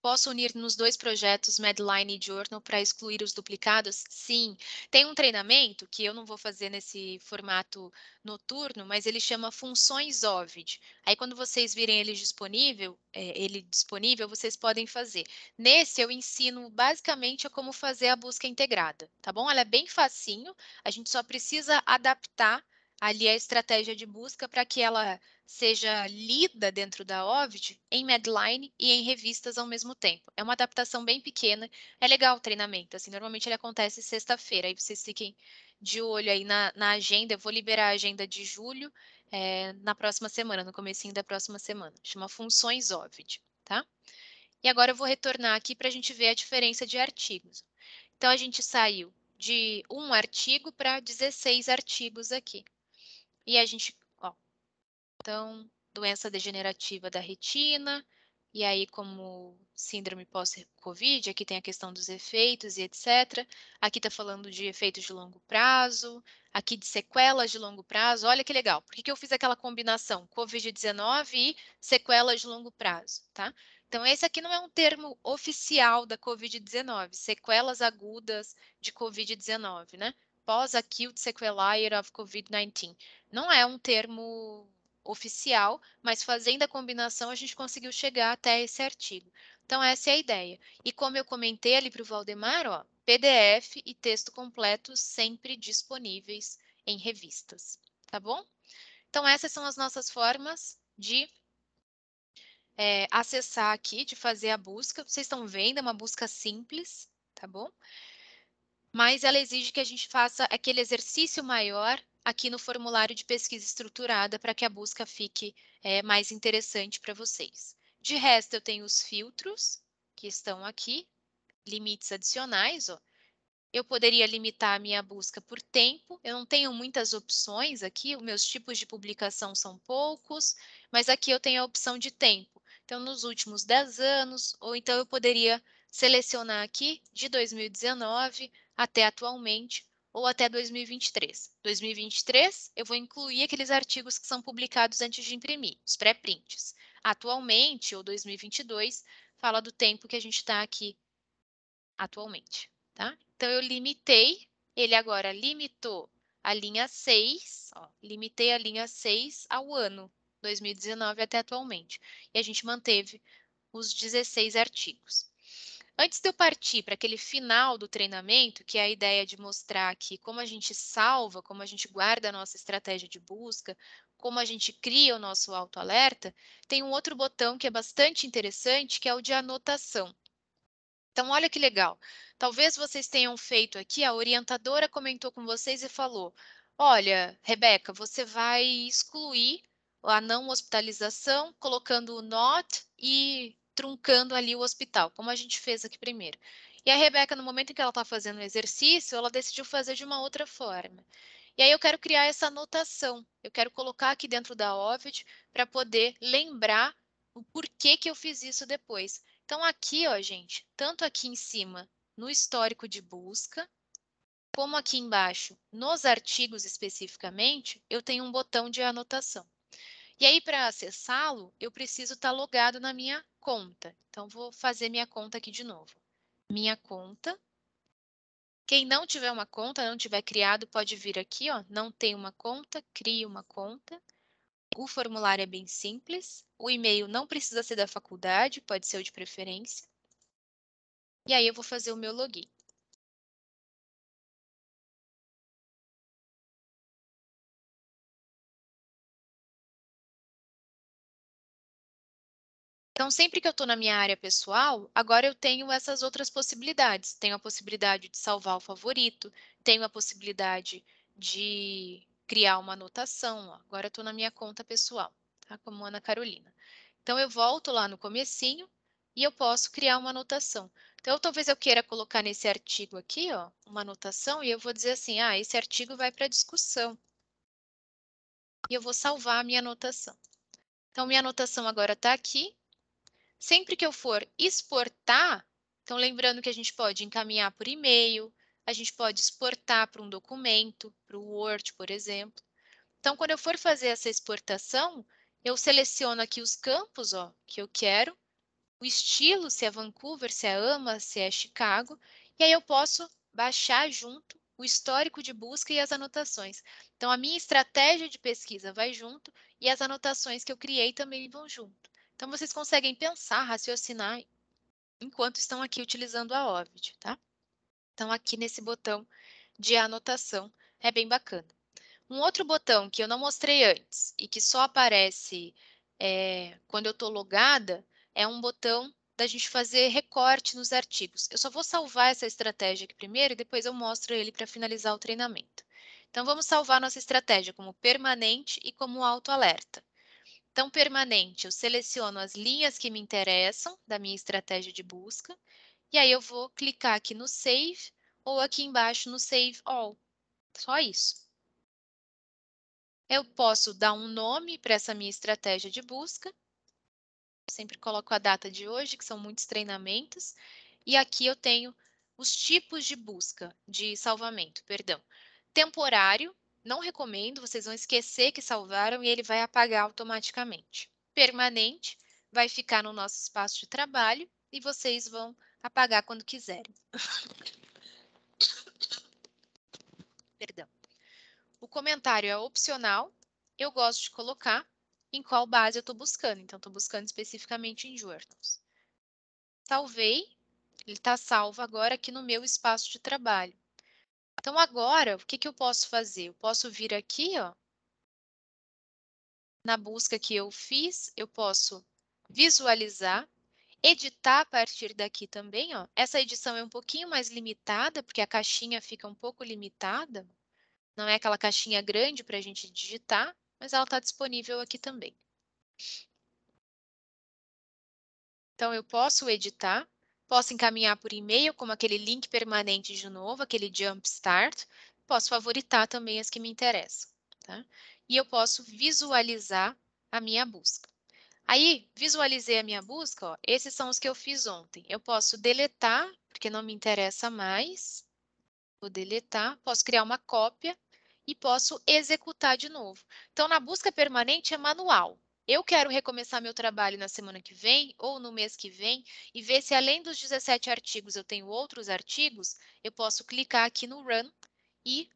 B: Posso unir nos dois projetos Medline e Journal para excluir os duplicados? Sim.
A: Tem um treinamento que eu não vou fazer nesse formato noturno, mas ele chama Funções Ovid. Aí quando vocês virem ele disponível, é, ele disponível, vocês podem fazer. Nesse eu ensino basicamente a como fazer a busca integrada, tá bom? Ela é bem facinho, a gente só precisa adaptar ali a estratégia de busca para que ela seja lida dentro da Ovid em Medline e em revistas ao mesmo tempo. É uma adaptação bem pequena, é legal o treinamento, assim, normalmente ele acontece sexta-feira, aí vocês fiquem de olho aí na, na, agenda, eu vou liberar a agenda de julho é, na próxima semana, no comecinho da próxima semana, chama Funções Ovid, tá? E agora eu vou retornar aqui para a gente ver a diferença de artigos. Então, a gente saiu de um artigo para 16 artigos aqui. E a gente então, doença degenerativa da retina, e aí, como síndrome pós-Covid, aqui tem a questão dos efeitos e etc. Aqui está falando de efeitos de longo prazo, aqui de sequelas de longo prazo. Olha que legal, por que, que eu fiz aquela combinação Covid-19 e sequelas de longo prazo, tá? Então, esse aqui não é um termo oficial da Covid-19, sequelas agudas de Covid-19, né? Pós-acute sequelae of Covid-19. Não é um termo oficial, mas fazendo a combinação a gente conseguiu chegar até esse artigo. Então, essa é a ideia. E como eu comentei ali para o Valdemar, ó, PDF e texto completo sempre disponíveis em revistas, tá bom? Então, essas são as nossas formas de é, acessar aqui, de fazer a busca. Vocês estão vendo, é uma busca simples, tá bom? Mas ela exige que a gente faça aquele exercício maior aqui no formulário de pesquisa estruturada para que a busca fique é, mais interessante para vocês. De resto, eu tenho os filtros que estão aqui, limites adicionais. Ó. Eu poderia limitar a minha busca por tempo. Eu não tenho muitas opções aqui, os meus tipos de publicação são poucos, mas aqui eu tenho a opção de tempo. Então, nos últimos 10 anos, ou então eu poderia selecionar aqui de 2019 até atualmente, ou até 2023. 2023, eu vou incluir aqueles artigos que são publicados antes de imprimir, os pré-prints. Atualmente, ou 2022, fala do tempo que a gente está aqui atualmente. Tá? Então, eu limitei, ele agora limitou a linha 6, ó, limitei a linha 6 ao ano, 2019 até atualmente. E a gente manteve os 16 artigos. Antes de eu partir para aquele final do treinamento, que é a ideia de mostrar aqui como a gente salva, como a gente guarda a nossa estratégia de busca, como a gente cria o nosso auto-alerta, tem um outro botão que é bastante interessante, que é o de anotação. Então, olha que legal. Talvez vocês tenham feito aqui, a orientadora comentou com vocês e falou: Olha, Rebeca, você vai excluir a não hospitalização colocando o not e truncando ali o hospital, como a gente fez aqui primeiro. E a Rebeca, no momento em que ela está fazendo o exercício, ela decidiu fazer de uma outra forma. E aí eu quero criar essa anotação, eu quero colocar aqui dentro da Ovid para poder lembrar o porquê que eu fiz isso depois. Então aqui, ó, gente, tanto aqui em cima no histórico de busca, como aqui embaixo, nos artigos especificamente, eu tenho um botão de anotação. E aí, para acessá-lo, eu preciso estar tá logado na minha conta. Então, vou fazer minha conta aqui de novo. Minha conta. Quem não tiver uma conta, não tiver criado, pode vir aqui, ó. Não tem uma conta, crie uma conta. O formulário é bem simples. O e-mail não precisa ser da faculdade, pode ser o de preferência.
B: E aí eu vou fazer o meu login. Então, sempre que eu estou na minha área pessoal, agora eu tenho essas outras possibilidades. Tenho a possibilidade de salvar o favorito, tenho
A: a possibilidade de criar uma anotação. Ó. Agora eu estou na minha conta pessoal, tá? como Ana Carolina. Então, eu volto lá no comecinho e eu posso criar uma anotação. Então, talvez eu queira colocar nesse artigo aqui ó, uma anotação e eu vou dizer assim, ah, esse artigo vai para discussão. E eu vou salvar a minha anotação. Então, minha anotação agora está aqui, Sempre que eu for exportar, então lembrando que a gente pode encaminhar por e-mail, a gente pode exportar para um documento, para o Word, por exemplo. Então, quando eu for fazer essa exportação, eu seleciono aqui os campos ó, que eu quero, o estilo, se é Vancouver, se é AMA, se é Chicago, e aí eu posso baixar junto o histórico de busca e as anotações. Então, a minha estratégia de pesquisa vai junto e as anotações que eu criei também vão junto. Então, vocês conseguem pensar, raciocinar enquanto estão aqui utilizando a OVID, tá? Então, aqui nesse botão de anotação, é bem bacana. Um outro botão que eu não mostrei antes e que só aparece é, quando eu estou logada é um botão da gente fazer recorte nos artigos. Eu só vou salvar essa estratégia aqui primeiro e depois eu mostro ele para finalizar o treinamento. Então, vamos salvar nossa estratégia como permanente e como alerta. Então, permanente, eu seleciono as linhas que me interessam da minha estratégia de busca, e aí eu vou clicar aqui no Save ou aqui embaixo no Save All. Só isso. Eu posso dar um nome para essa minha estratégia de busca. Sempre coloco a data de hoje, que são muitos treinamentos. E aqui eu tenho os tipos de busca, de salvamento, perdão. Temporário, não recomendo, vocês vão esquecer que salvaram e ele vai apagar automaticamente. Permanente vai ficar no nosso espaço de trabalho e vocês vão apagar quando quiserem. Perdão. O comentário é opcional. Eu gosto de colocar em qual base eu estou buscando. Então, estou buscando especificamente em journals. Salvei. Ele está salvo agora aqui no meu espaço de trabalho. Então, agora, o que, que eu posso fazer? Eu posso vir aqui, ó, na busca que eu fiz, eu posso visualizar, editar a partir daqui também. Ó. Essa edição é um pouquinho mais limitada, porque a caixinha fica um pouco limitada. Não é aquela caixinha grande para a gente digitar, mas ela está disponível aqui também. Então, eu posso editar Posso encaminhar por e-mail, como aquele link permanente de novo, aquele Jump Start. Posso favoritar também as que me interessam. Tá? E eu posso visualizar a minha busca. Aí, visualizei a minha busca, ó, esses são os que eu fiz ontem. Eu posso deletar, porque não me interessa mais. Vou deletar, posso criar uma cópia e posso executar de novo. Então, na busca permanente é manual eu quero recomeçar meu trabalho na semana que vem ou no mês que vem e ver se além dos 17 artigos eu tenho outros artigos, eu posso clicar aqui no Run e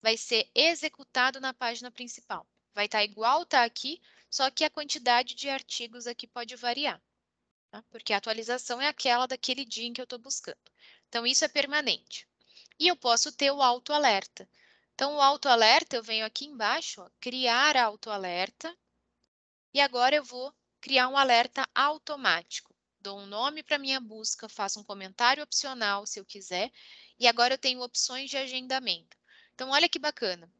A: vai ser executado na página principal. Vai estar tá igual está aqui, só que a quantidade de artigos aqui pode variar, tá? porque a atualização é aquela daquele dia em que eu estou buscando. Então, isso é permanente. E eu posso ter o alerta. Então, o alerta eu venho aqui embaixo, ó, criar alerta. E agora eu vou criar um alerta automático. Dou um nome para minha busca, faço um comentário opcional se eu quiser, e agora eu tenho opções de agendamento. Então, olha que bacana.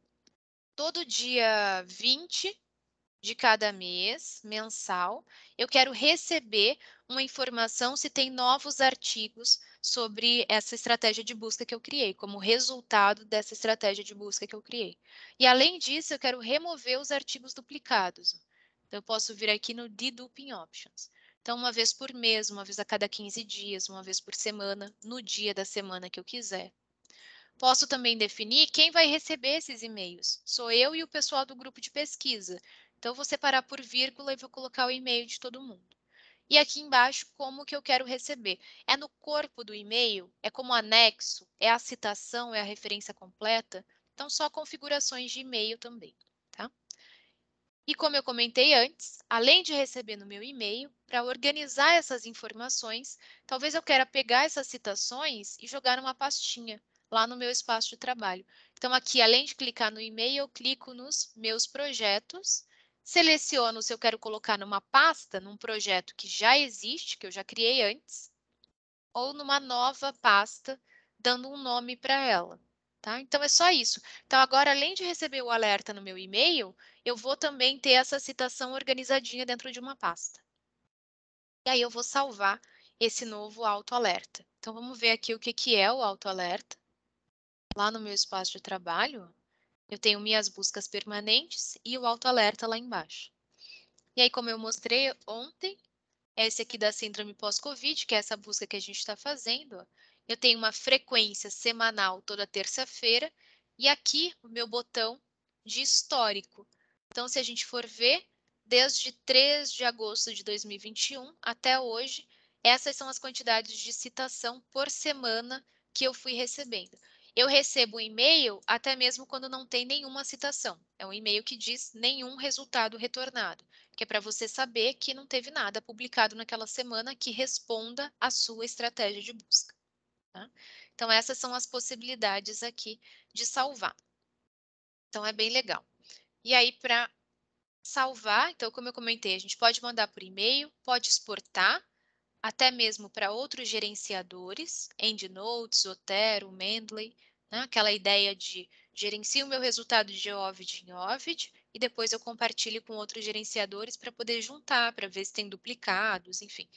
A: Todo dia 20 de cada mês, mensal, eu quero receber uma informação se tem novos artigos sobre essa estratégia de busca que eu criei, como resultado dessa estratégia de busca que eu criei. E além disso, eu quero remover os artigos duplicados. Então, eu posso vir aqui no deduping options. Então, uma vez por mês, uma vez a cada 15 dias, uma vez por semana, no dia da semana que eu quiser. Posso também definir quem vai receber esses e-mails. Sou eu e o pessoal do grupo de pesquisa. Então, vou separar por vírgula e vou colocar o e-mail de todo mundo. E aqui embaixo, como que eu quero receber? É no corpo do e-mail? É como anexo? É a citação? É a referência completa? Então, só configurações de e-mail também. E como eu comentei antes, além de receber no meu e-mail, para organizar essas informações, talvez eu queira pegar essas citações e jogar numa pastinha lá no meu espaço de trabalho. Então, aqui, além de clicar no e-mail, eu clico nos meus projetos, seleciono se eu quero colocar numa pasta, num projeto que já existe, que eu já criei antes, ou numa nova pasta, dando um nome para ela. Tá? Então é só isso. Então agora, além de receber o alerta no meu e-mail, eu vou também ter essa citação organizadinha dentro de uma pasta. E aí eu vou salvar esse novo auto-alerta. Então vamos ver aqui o que, que é o auto-alerta. Lá no meu espaço de trabalho, eu tenho minhas buscas permanentes e o auto-alerta lá embaixo. E aí, como eu mostrei ontem, esse aqui da síndrome pós-Covid, que é essa busca que a gente está fazendo, eu tenho uma frequência semanal toda terça-feira e aqui o meu botão de histórico. Então, se a gente for ver, desde 3 de agosto de 2021 até hoje, essas são as quantidades de citação por semana que eu fui recebendo. Eu recebo um e-mail até mesmo quando não tem nenhuma citação. É um e-mail que diz nenhum resultado retornado, que é para você saber que não teve nada publicado naquela semana que responda à sua estratégia de busca. Tá? Então, essas são as possibilidades aqui de salvar. Então, é bem legal. E aí, para salvar, então, como eu comentei, a gente pode mandar por e-mail, pode exportar, até mesmo para outros gerenciadores, EndNotes, Otero, Mendeley, né? aquela ideia de gerencio o meu resultado de OVID em OVID e depois eu compartilho com outros gerenciadores para poder juntar, para ver se tem duplicados, enfim,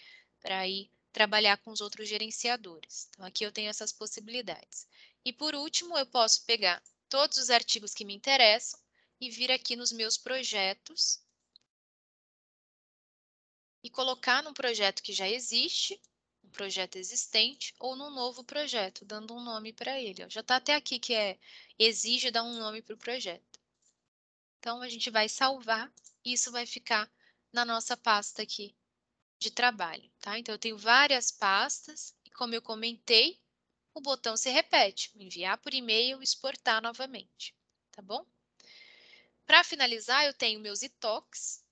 A: para ir trabalhar com os outros gerenciadores. Então, aqui eu tenho essas possibilidades. E por último, eu posso pegar todos os artigos que me interessam e vir aqui nos meus projetos e colocar num projeto que já existe, um projeto existente, ou num novo projeto, dando um nome para ele. Já está até aqui que é exige dar um nome para o projeto. Então, a gente vai salvar e isso vai ficar na nossa pasta aqui de trabalho, tá? Então, eu tenho várias pastas e, como eu comentei, o botão se repete, enviar por e-mail, exportar novamente, tá bom? Para finalizar, eu tenho meus itocs.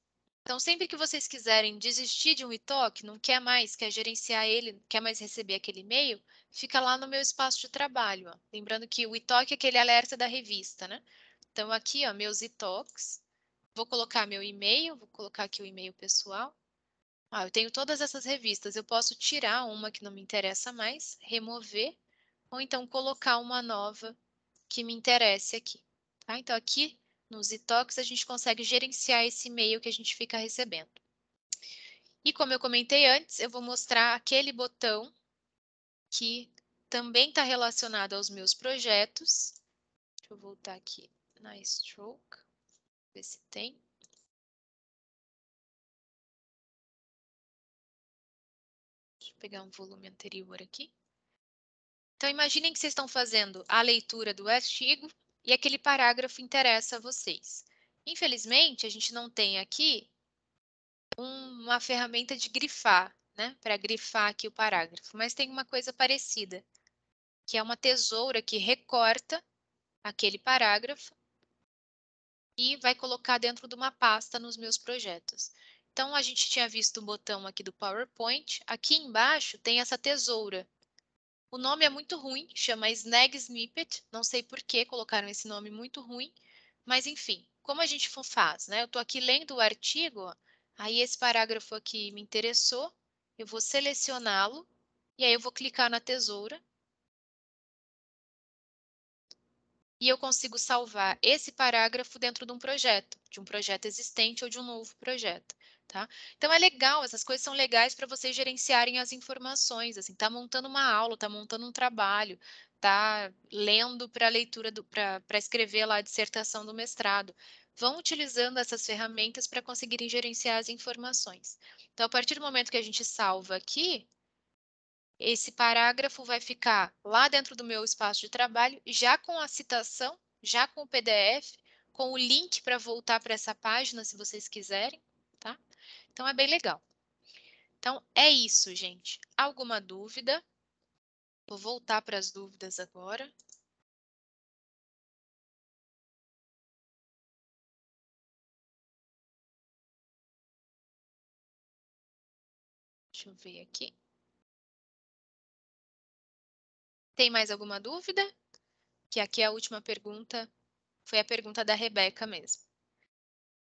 A: Então, sempre que vocês quiserem desistir de um itoc, não quer mais, quer gerenciar ele, quer mais receber aquele e-mail, fica lá no meu espaço de trabalho. Ó. Lembrando que o itoc é aquele alerta da revista, né? Então, aqui, ó, meus itocs. Vou colocar meu e-mail, vou colocar aqui o e-mail pessoal ah, eu tenho todas essas revistas, eu posso tirar uma que não me interessa mais, remover, ou então colocar uma nova que me interesse aqui. Tá? Então, aqui nos Itox a gente consegue gerenciar esse e-mail que a gente fica recebendo. E como eu comentei antes, eu vou mostrar aquele botão que também está relacionado aos meus projetos.
B: Deixa eu voltar aqui na Stroke, ver se tem. Deixa eu pegar um volume anterior aqui. Então, imaginem que vocês estão fazendo a leitura do artigo
A: e aquele parágrafo interessa a vocês. Infelizmente, a gente não tem aqui uma ferramenta de grifar, né, para grifar aqui o parágrafo, mas tem uma coisa parecida, que é uma tesoura que recorta aquele parágrafo e vai colocar dentro de uma pasta nos meus projetos. Então, a gente tinha visto o botão aqui do PowerPoint. Aqui embaixo tem essa tesoura. O nome é muito ruim, chama Snag Snippet. Não sei por que colocaram esse nome muito ruim, mas enfim, como a gente faz? Né? Eu estou aqui lendo o artigo,
B: aí esse parágrafo aqui me interessou, eu vou selecioná-lo e aí eu vou clicar na tesoura.
A: E eu consigo salvar esse parágrafo dentro de um projeto, de um projeto existente ou de um novo projeto. Tá? Então é legal, essas coisas são legais para vocês gerenciarem as informações, assim, tá montando uma aula, tá montando um trabalho, tá lendo para leitura para escrever lá a dissertação do mestrado. Vão utilizando essas ferramentas para conseguirem gerenciar as informações. Então, a partir do momento que a gente salva aqui, esse parágrafo vai ficar lá dentro do meu espaço de trabalho, já com a citação, já com o PDF, com o link para voltar para essa página, se vocês quiserem então é bem legal. Então é isso, gente. Alguma
B: dúvida? Vou voltar para as dúvidas agora. Deixa eu ver aqui. Tem mais alguma dúvida? Que aqui é a última
A: pergunta foi a pergunta da Rebeca mesmo.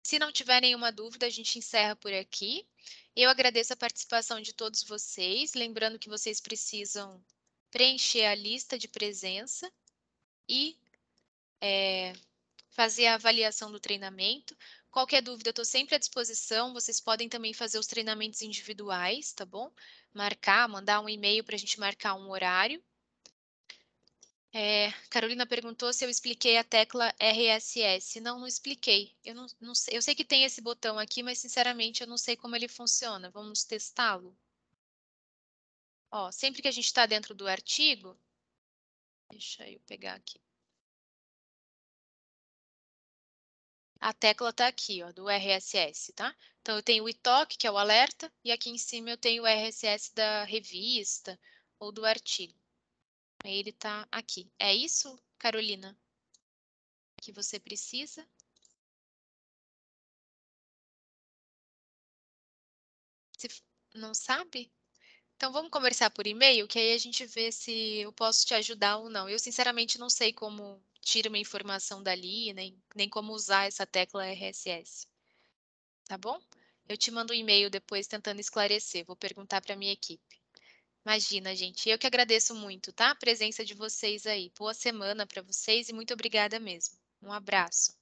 A: Se não tiver nenhuma dúvida, a gente encerra por aqui. Eu agradeço a participação de todos vocês, lembrando que vocês precisam preencher a lista de presença e é, fazer a avaliação do treinamento. Qualquer dúvida, eu estou sempre à disposição. Vocês podem também fazer os treinamentos individuais, tá bom? Marcar, mandar um e-mail para a gente marcar um horário. É, Carolina perguntou se eu expliquei a tecla RSS. Não, não expliquei. Eu, não, não sei. eu sei que tem esse botão aqui, mas sinceramente eu não sei como ele funciona. Vamos testá-lo? Ó,
B: sempre que a gente está dentro do artigo, deixa eu pegar aqui. A tecla está aqui, ó, do RSS, tá?
A: Então eu tenho o iTalk, que é o alerta, e aqui em cima eu tenho o RSS da revista
B: ou do artigo ele está aqui. É isso, Carolina, que você precisa? Se não sabe? Então vamos conversar por
A: e-mail, que aí a gente vê se eu posso te ajudar ou não. Eu sinceramente não sei como tira uma informação dali, nem, nem como usar essa tecla RSS. Tá bom? Eu te mando um e-mail depois tentando esclarecer. Vou perguntar para minha equipe. Imagina,
B: gente. Eu que agradeço muito, tá? A presença de vocês aí. Boa semana para vocês e muito obrigada mesmo. Um abraço.